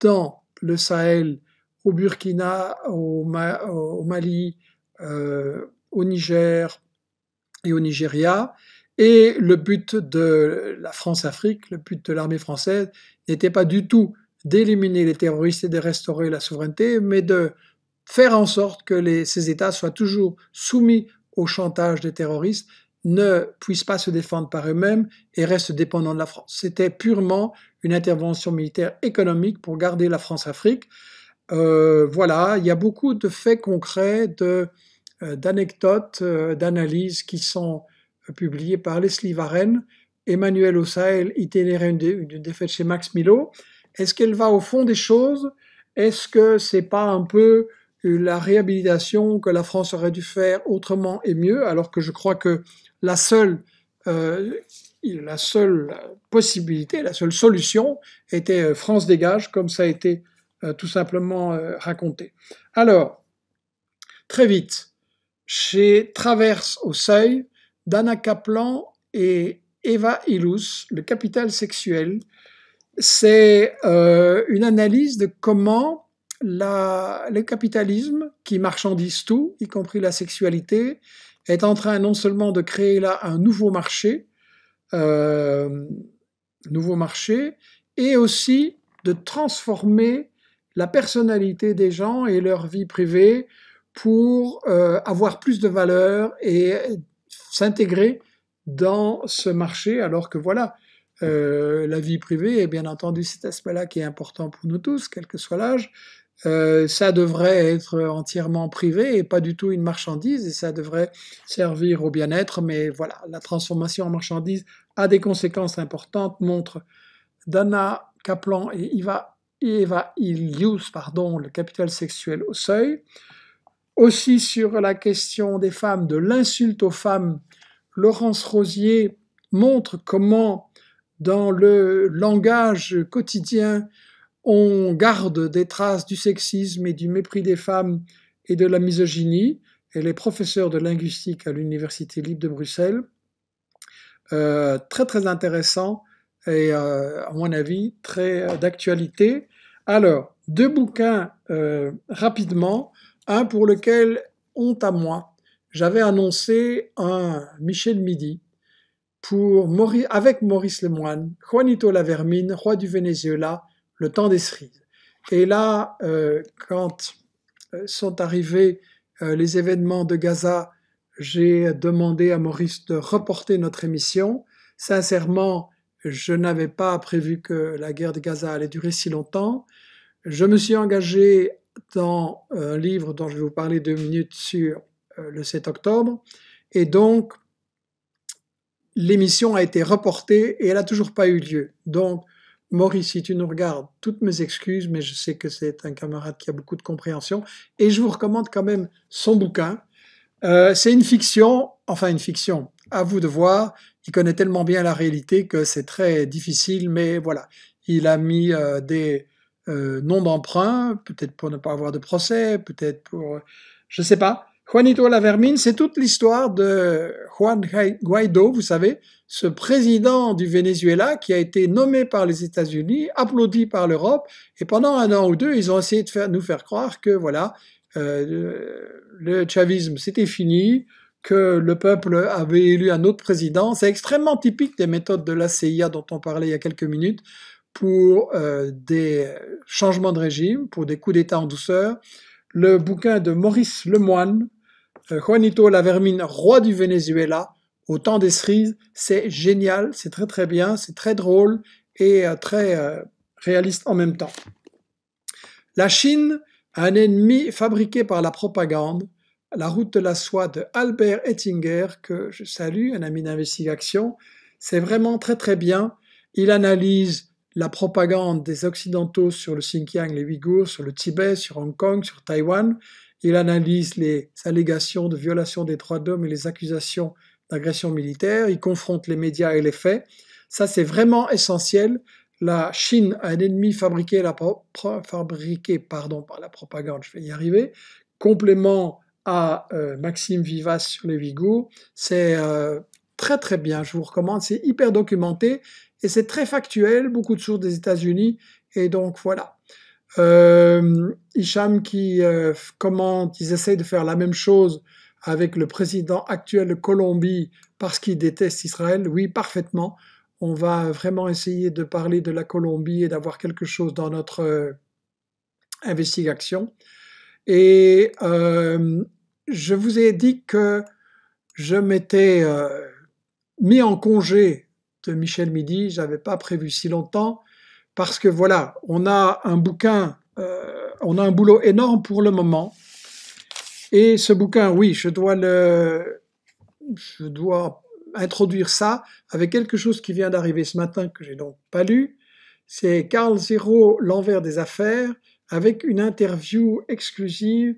dans le Sahel, au Burkina, au, Mali, euh, au Niger, et au Nigeria. Et le but de la France-Afrique, le but de l'armée française, n'était pas du tout d'éliminer les terroristes et de restaurer la souveraineté, mais de faire en sorte que ces États soient toujours soumis au chantage des terroristes, ne puissent pas se défendre par eux-mêmes et restent dépendants de la France. C'était purement une intervention militaire économique pour garder la France-Afrique. Euh, voilà, il y a beaucoup de faits concrets de euh, d'anecdotes, euh, d'analyses qui sont euh, publiées par Leslie Varenne, Emmanuel Ossahel, itinéraire une défaite chez Max Milo. Est-ce qu'elle va au fond des choses Est-ce que c'est pas un peu la réhabilitation que la France aurait dû faire autrement et mieux, alors que je crois que la seule, la seule possibilité, la seule solution était France dégage, comme ça a été tout simplement raconté. Alors, très vite, chez Traverse au Seuil d'Anna Kaplan et Eva Ilous, Le capital sexuel. C'est euh, une analyse de comment le capitalisme, qui marchandise tout, y compris la sexualité, est en train non seulement de créer là un nouveau marché, euh, nouveau marché, et aussi de transformer la personnalité des gens et leur vie privée pour euh, avoir plus de valeur et s'intégrer dans ce marché, alors que voilà, euh, la vie privée et bien entendu cet aspect-là qui est important pour nous tous, quel que soit l'âge. Euh, ça devrait être entièrement privé et pas du tout une marchandise et ça devrait servir au bien-être. Mais voilà, la transformation en marchandise a des conséquences importantes, montre Dana Kaplan et Eva, Eva Ilius, pardon, le capital sexuel au seuil. Aussi sur la question des femmes, de l'insulte aux femmes, Laurence Rosier montre comment dans le langage quotidien on garde des traces du sexisme et du mépris des femmes et de la misogynie. Elle est professeure de linguistique à l'Université libre de Bruxelles. Euh, très très intéressant et euh, à mon avis très euh, d'actualité. Alors, deux bouquins rapidement un pour lequel, honte à moi, j'avais annoncé un Michel Midi pour avec Maurice Lemoine, Juanito Lavermine, roi du Venezuela, le temps des cerises. Et là, euh, quand euh, sont arrivés euh, les événements de Gaza, j'ai demandé à Maurice de reporter notre émission. Sincèrement, je n'avais pas prévu que la guerre de Gaza allait durer si longtemps. Je me suis engagé dans euh, un livre dont je vais vous parler deux minutes sur euh, le 7 octobre. Et donc, l'émission a été reportée et elle n'a toujours pas eu lieu. Donc, Maurice, si tu nous regardes, toutes mes excuses, mais je sais que c'est un camarade qui a beaucoup de compréhension. Et je vous recommande quand même son bouquin. Euh, c'est une fiction, enfin une fiction, à vous de voir. Il connaît tellement bien la réalité que c'est très difficile, mais voilà. Il a mis des, euh, non d'emprunt, peut-être pour ne pas avoir de procès, peut-être pour... Je ne sais pas. Juanito Lavermine, c'est toute l'histoire de Juan Guaido, vous savez, ce président du Venezuela qui a été nommé par les États-Unis, applaudi par l'Europe, et pendant un an ou deux, ils ont essayé de nous faire croire que voilà, euh, le chavisme c'était fini, que le peuple avait élu un autre président. C'est extrêmement typique des méthodes de la CIA dont on parlait il y a quelques minutes pour euh, des changements de régime, pour des coups d'État en douceur. Le bouquin de Maurice Lemoine, euh, Juanito, la vermine roi du Venezuela, au temps des cerises, c'est génial, c'est très très bien, c'est très drôle et euh, très réaliste en même temps. La Chine, un ennemi fabriqué par la propagande, la route de la soie de Albert Ettinger, que je salue, un ami d'investigation, c'est vraiment très très bien. Il analyse la propagande des Occidentaux sur le Xinjiang, les Ouïghours, sur le Tibet, sur Hong Kong, sur Taïwan. Il analyse les allégations de violation des droits de et les accusations d'agression militaire. Il confronte les médias et les faits. Ça, c'est vraiment essentiel. La Chine a un ennemi fabriqué, la fabriqué pardon, par la propagande, je vais y arriver. Complément à euh, Maxime Vivas sur les Ouïghours, c'est euh, très très bien, je vous recommande, c'est hyper documenté et c'est très factuel, beaucoup de sources des États-Unis. Et donc voilà. Euh, Hicham qui euh, commente, ils essayent de faire la même chose avec le président actuel de Colombie parce qu'il déteste Israël. Oui, parfaitement. On va vraiment essayer de parler de la Colombie et d'avoir quelque chose dans notre euh, investigation. Et euh, je vous ai dit que je m'étais mis en congé Michel Midi, j'avais pas prévu si longtemps, parce que voilà, on a un bouquin, euh, on a un boulot énorme pour le moment. Et ce bouquin, oui, je dois le, je dois introduire ça avec quelque chose qui vient d'arriver ce matin que j'ai donc pas lu. C'est Carl Zéro, l'envers des affaires, avec une interview exclusive.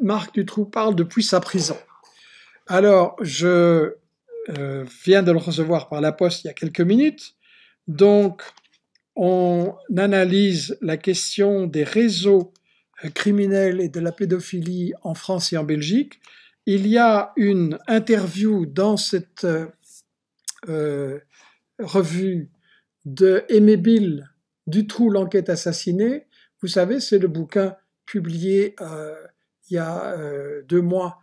Marc Dutroux parle depuis sa prison. Alors, je, euh, vient de le recevoir par la poste il y a quelques minutes. Donc, on analyse la question des réseaux euh, criminels et de la pédophilie en France et en Belgique. Il y a une interview dans cette euh, revue de Aimé Bill, Trou, l'enquête assassinée. Vous savez, c'est le bouquin publié il y a deux mois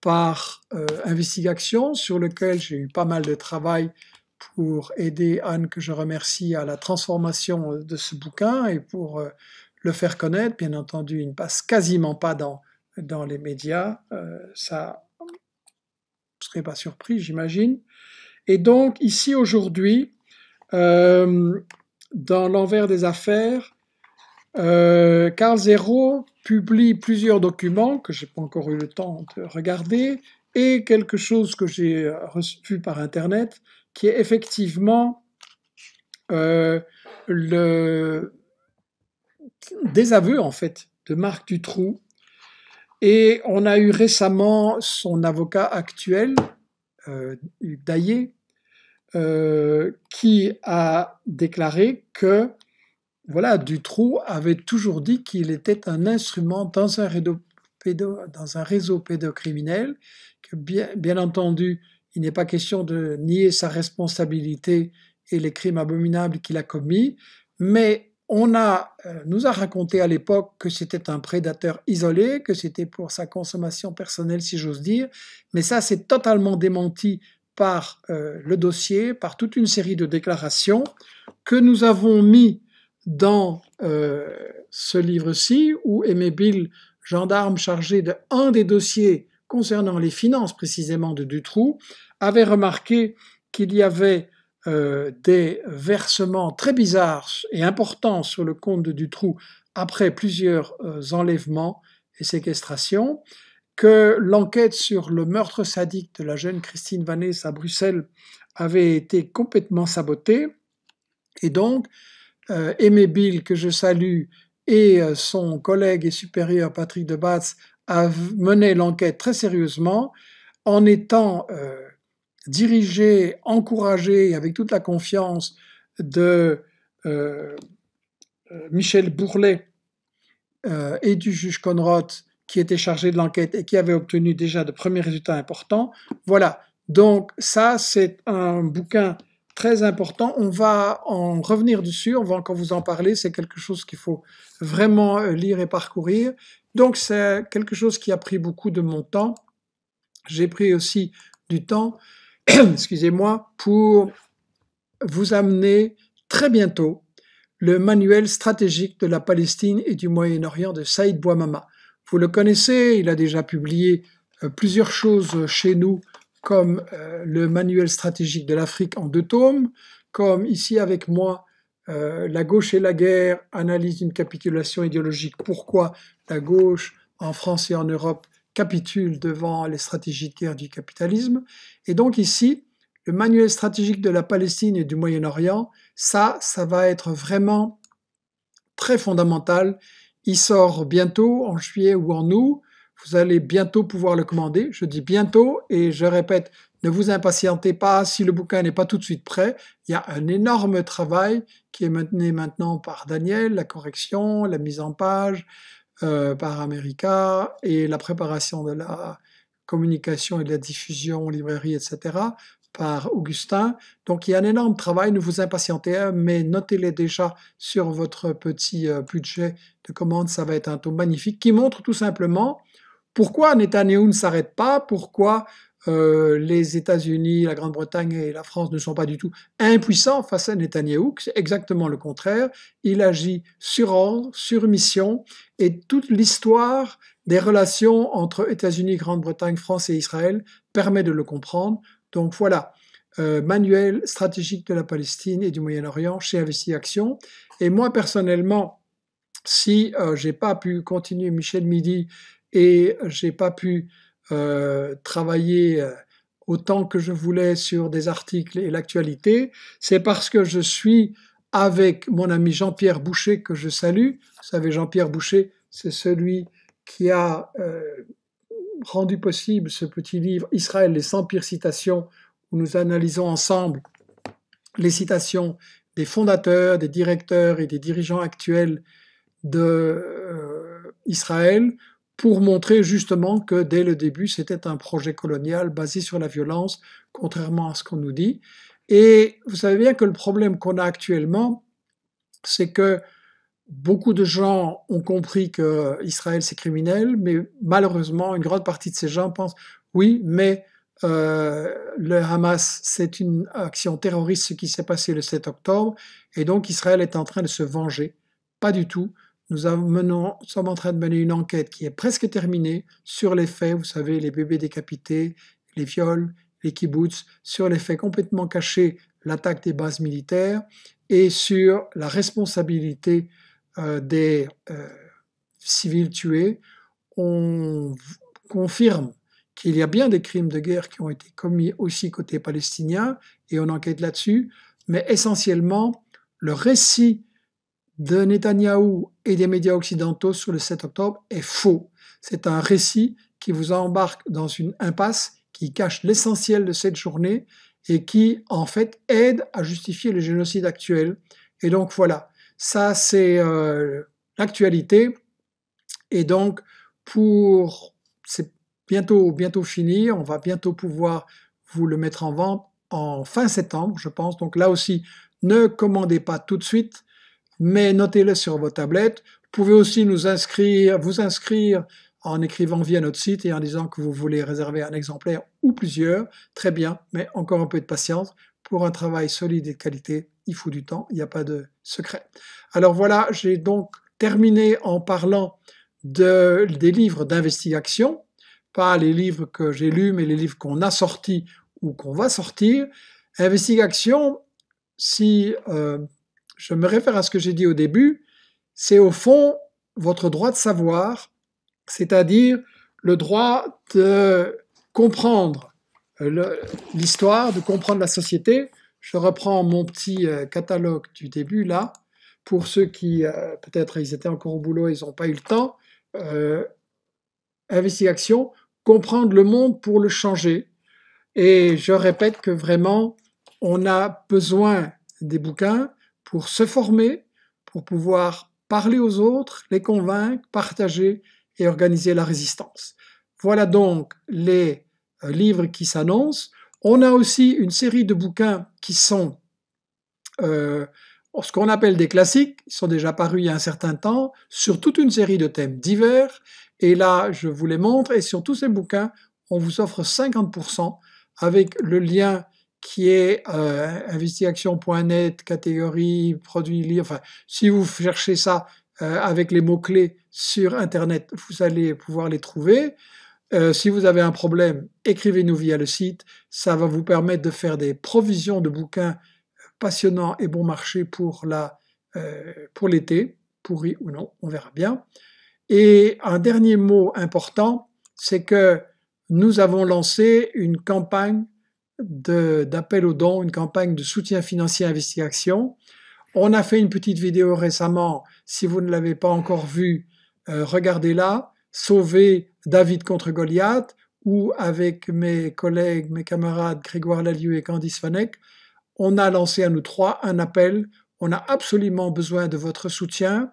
par euh, investigation sur lequel j'ai eu pas mal de travail pour aider Anne, que je remercie, à la transformation euh, de ce bouquin et pour euh, le faire connaître. Bien entendu, il ne passe quasiment pas dans, dans les médias. Euh, ça ne serait pas surpris, j'imagine. Et donc, ici, aujourd'hui, euh, dans l'envers des affaires, euh, Carl Zero publie plusieurs documents que j'ai pas encore eu le temps de regarder et quelque chose que j'ai euh, reçu par internet qui est effectivement euh, le désaveu en fait de Marc Dutroux et on a eu récemment son avocat actuel euh, Daillé qui a déclaré que voilà, Dutroux avait toujours dit qu'il était un instrument dans un réseau, dans un réseau pédocriminel, que bien, entendu, il n'est pas question de nier sa responsabilité et les crimes abominables qu'il a commis, mais on a, euh, nous a raconté à l'époque que c'était un prédateur isolé, que c'était pour sa consommation personnelle, si j'ose dire, mais ça c'est totalement démenti par euh, le dossier, par toute une série de déclarations que nous avons mis dans euh, ce livre-ci où Aimé Bill, gendarme chargé de un des dossiers concernant les finances précisément de Dutroux, avait remarqué qu'il y avait euh, des versements très bizarres et importants sur le compte de Dutroux après plusieurs euh, enlèvements et séquestrations, que l'enquête sur le meurtre sadique de la jeune Christine Vanès à Bruxelles avait été complètement sabotée, et donc euh, Aimé Bill, que je salue, et euh, son collègue et supérieur Patrick de Batz a mené l'enquête très sérieusement en étant euh, dirigé, encouragé avec toute la confiance de Michel Bourlet et du juge Conroth qui était chargé de l'enquête et qui avait obtenu déjà de premiers résultats importants. Voilà, donc ça c'est un bouquin très important. On va en revenir dessus, on va encore vous en parler. C'est quelque chose qu'il faut vraiment euh, lire et parcourir. Donc c'est quelque chose qui a pris beaucoup de mon temps. J'ai pris aussi du temps, excusez-moi, pour vous amener très bientôt le manuel stratégique de la Palestine et du Moyen-Orient de Saïd Bouamama. Vous le connaissez, il a déjà publié euh, plusieurs choses chez nous comme euh, le manuel stratégique de l'Afrique en deux tomes, comme ici avec moi euh, La gauche et la guerre, analyse une capitulation idéologique, pourquoi la gauche en France et en Europe capitule devant les stratégies de guerre du capitalisme. Et donc ici, le manuel stratégique de la Palestine et du Moyen-Orient, ça, ça va être vraiment très fondamental. Il sort bientôt, en juillet ou en août. Vous allez bientôt pouvoir le commander. Je dis bientôt et je répète, ne vous impatientez pas si le bouquin n'est pas tout de suite prêt. Il y a un énorme travail qui est mené maintenant par Daniel, la correction, la mise en page euh, par America et la préparation de la communication et de la diffusion en librairie, etc. par Augustin. Donc il y a un énorme travail, ne vous impatientez pas, mais notez-les déjà sur votre petit euh, budget de commande. Ça va être un taux magnifique qui montre tout simplement pourquoi Netanyahu ne s'arrête pas, pourquoi euh, les États-Unis, la Grande-Bretagne et la France ne sont pas du tout impuissants face à Netanyahu C'est exactement le contraire. Il agit sur ordre, sur mission, et toute l'histoire des relations entre États-Unis, Grande-Bretagne, France et Israël permet de le comprendre. Donc voilà, euh, manuel stratégique de la Palestine et du Moyen-Orient chez Investi Action. Et moi personnellement, si je euh, j'ai pas pu continuer Michel Midi et j'ai pas pu euh, travailler euh, autant que je voulais sur des articles et l'actualité, c'est parce que je suis avec mon ami Jean-Pierre Boucher que je salue. Vous savez, Jean-Pierre Boucher, c'est celui qui a euh, rendu possible ce petit livre Israël, les 100 pires citations, où nous analysons ensemble les citations des fondateurs, des directeurs et des dirigeants actuels d'Israël pour montrer justement que dès le début, c'était un projet colonial basé sur la violence, contrairement à ce qu'on nous dit. Et vous savez bien que le problème qu'on a actuellement, c'est que beaucoup de gens ont compris que c'est criminel, mais malheureusement, une grande partie de ces gens pensent oui, mais euh, le Hamas, c'est une action terroriste, ce qui s'est passé le 7 octobre, et donc Israël est en train de se venger. Pas du tout. Nous, sommes en train de mener une enquête qui est presque terminée sur les faits, vous savez, les bébés décapités, les viols, les kibbutz, sur les faits complètement cachés, l'attaque des bases militaires et sur la responsabilité euh, des euh, civils tués. On confirme qu'il y a bien des crimes de guerre qui ont été commis aussi côté palestinien et on enquête là-dessus, mais essentiellement, le récit de Netanyahou des médias occidentaux sur le 7 octobre est faux. C'est un récit qui vous embarque dans une impasse qui cache l'essentiel de cette journée et qui, en fait, aide à justifier le génocide actuel. Et donc voilà, ça c'est euh, l'actualité. Et donc, pour... C'est bientôt, bientôt fini, on va bientôt pouvoir vous le mettre en vente en fin septembre, je pense. Donc là aussi, ne commandez pas tout de suite, mais notez le sur vos tablettes. Vous pouvez aussi nous inscrire, vous inscrire en écrivant via notre site et en disant que vous voulez réserver un exemplaire ou plusieurs. Très bien, mais encore un peu de patience. Pour un travail solide et de qualité, il faut du temps, il n'y a pas de secret. Alors voilà, j'ai donc terminé en parlant de, des livres d'investigation, pas les livres que j'ai lus, mais les livres qu'on a sortis ou qu'on va sortir. Investigation, si euh, je me réfère à ce que j'ai dit au début, c'est au fond votre droit de savoir, c'est-à-dire le droit de comprendre euh, l'histoire, de comprendre la société. Je reprends mon petit euh, catalogue du début là, pour ceux qui, euh, peut-être ils étaient encore au boulot, ils n'ont pas eu le temps. investigation, comprendre le monde pour le changer. Et je répète que vraiment, on a besoin des bouquins, pour se former, pour pouvoir parler aux autres, les convaincre, partager et organiser la résistance. Voilà donc les euh, livres qui s'annoncent. On a aussi une série de bouquins qui sont euh, ce qu'on appelle des classiques, ils sont déjà parus il y a un certain temps, sur toute une série de thèmes divers. Et là, je vous les montre. Et sur tous ces bouquins, on vous offre 50% avec le lien qui est euh, investiaction.net, catégorie, produits livre. Enfin, si vous cherchez ça euh, avec les mots-clés sur Internet, vous allez pouvoir les trouver. Euh, si vous avez un problème, écrivez-nous via le site. Ça va vous permettre de faire des provisions de bouquins passionnants et bon marché pour la pour l'été, pourri ou non, on verra bien. Et un dernier mot important, c'est que nous avons lancé une campagne d'appel aux dons, une campagne de soutien financier à Investigation. On a fait une petite vidéo récemment. Si vous ne l'avez pas encore vue, euh, regardez-la. Sauver David contre Goliath où avec mes collègues, mes camarades Grégoire Lalieu et Candice Fanek, on a lancé à nous trois un appel. On a absolument besoin de votre soutien.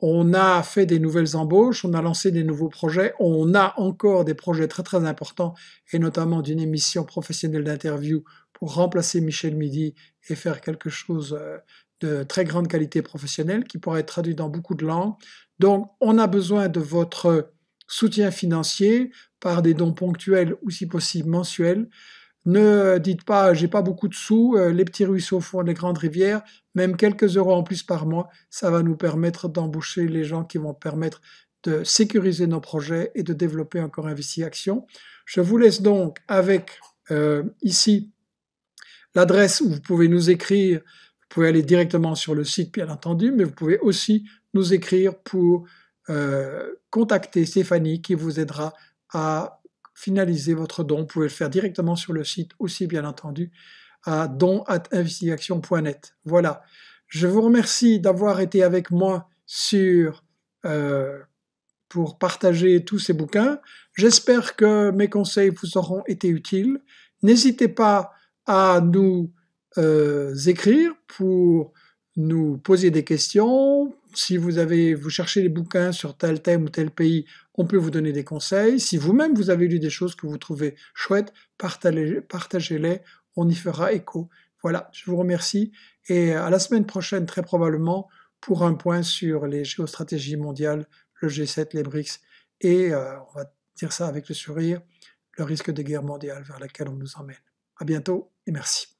On a fait des nouvelles embauches, on a lancé des nouveaux projets, on a encore des projets très très importants et notamment d'une émission professionnelle d'interview pour remplacer Michel Midi et faire quelque chose euh, de très grande qualité professionnelle qui pourrait être traduit dans beaucoup de langues. Donc on a besoin de votre soutien financier par des dons ponctuels ou si possible mensuels ne dites pas, j'ai pas beaucoup de sous, euh, les petits ruisseaux font les grandes rivières, même quelques euros en plus par mois, ça va nous permettre d'embaucher les gens qui vont permettre de sécuriser nos projets et de développer encore Investi Action. Je vous laisse donc avec euh, ici l'adresse où vous pouvez nous écrire. Vous pouvez aller directement sur le site, bien entendu, mais vous pouvez aussi nous écrire pour euh, contacter Stéphanie qui vous aidera à finaliser votre don. Vous pouvez le faire directement sur le site aussi, bien entendu, à don.investigation.net. Voilà. Je vous remercie d'avoir été avec moi sur euh, pour partager tous ces bouquins. J'espère que mes conseils vous auront été utiles. N'hésitez pas à nous euh, écrire pour nous poser des questions, si vous avez, vous cherchez des bouquins sur tel thème ou tel pays, on peut vous donner des conseils. Si vous-même vous avez lu des choses que vous trouvez chouettes, partagez-les, on y fera écho. Voilà, je vous remercie et à la semaine prochaine très probablement pour un point sur les géostratégies mondiales, le G7, les BRICS et euh, on va dire ça avec le sourire, le risque de guerre mondiale vers laquelle on nous emmène. À bientôt et merci.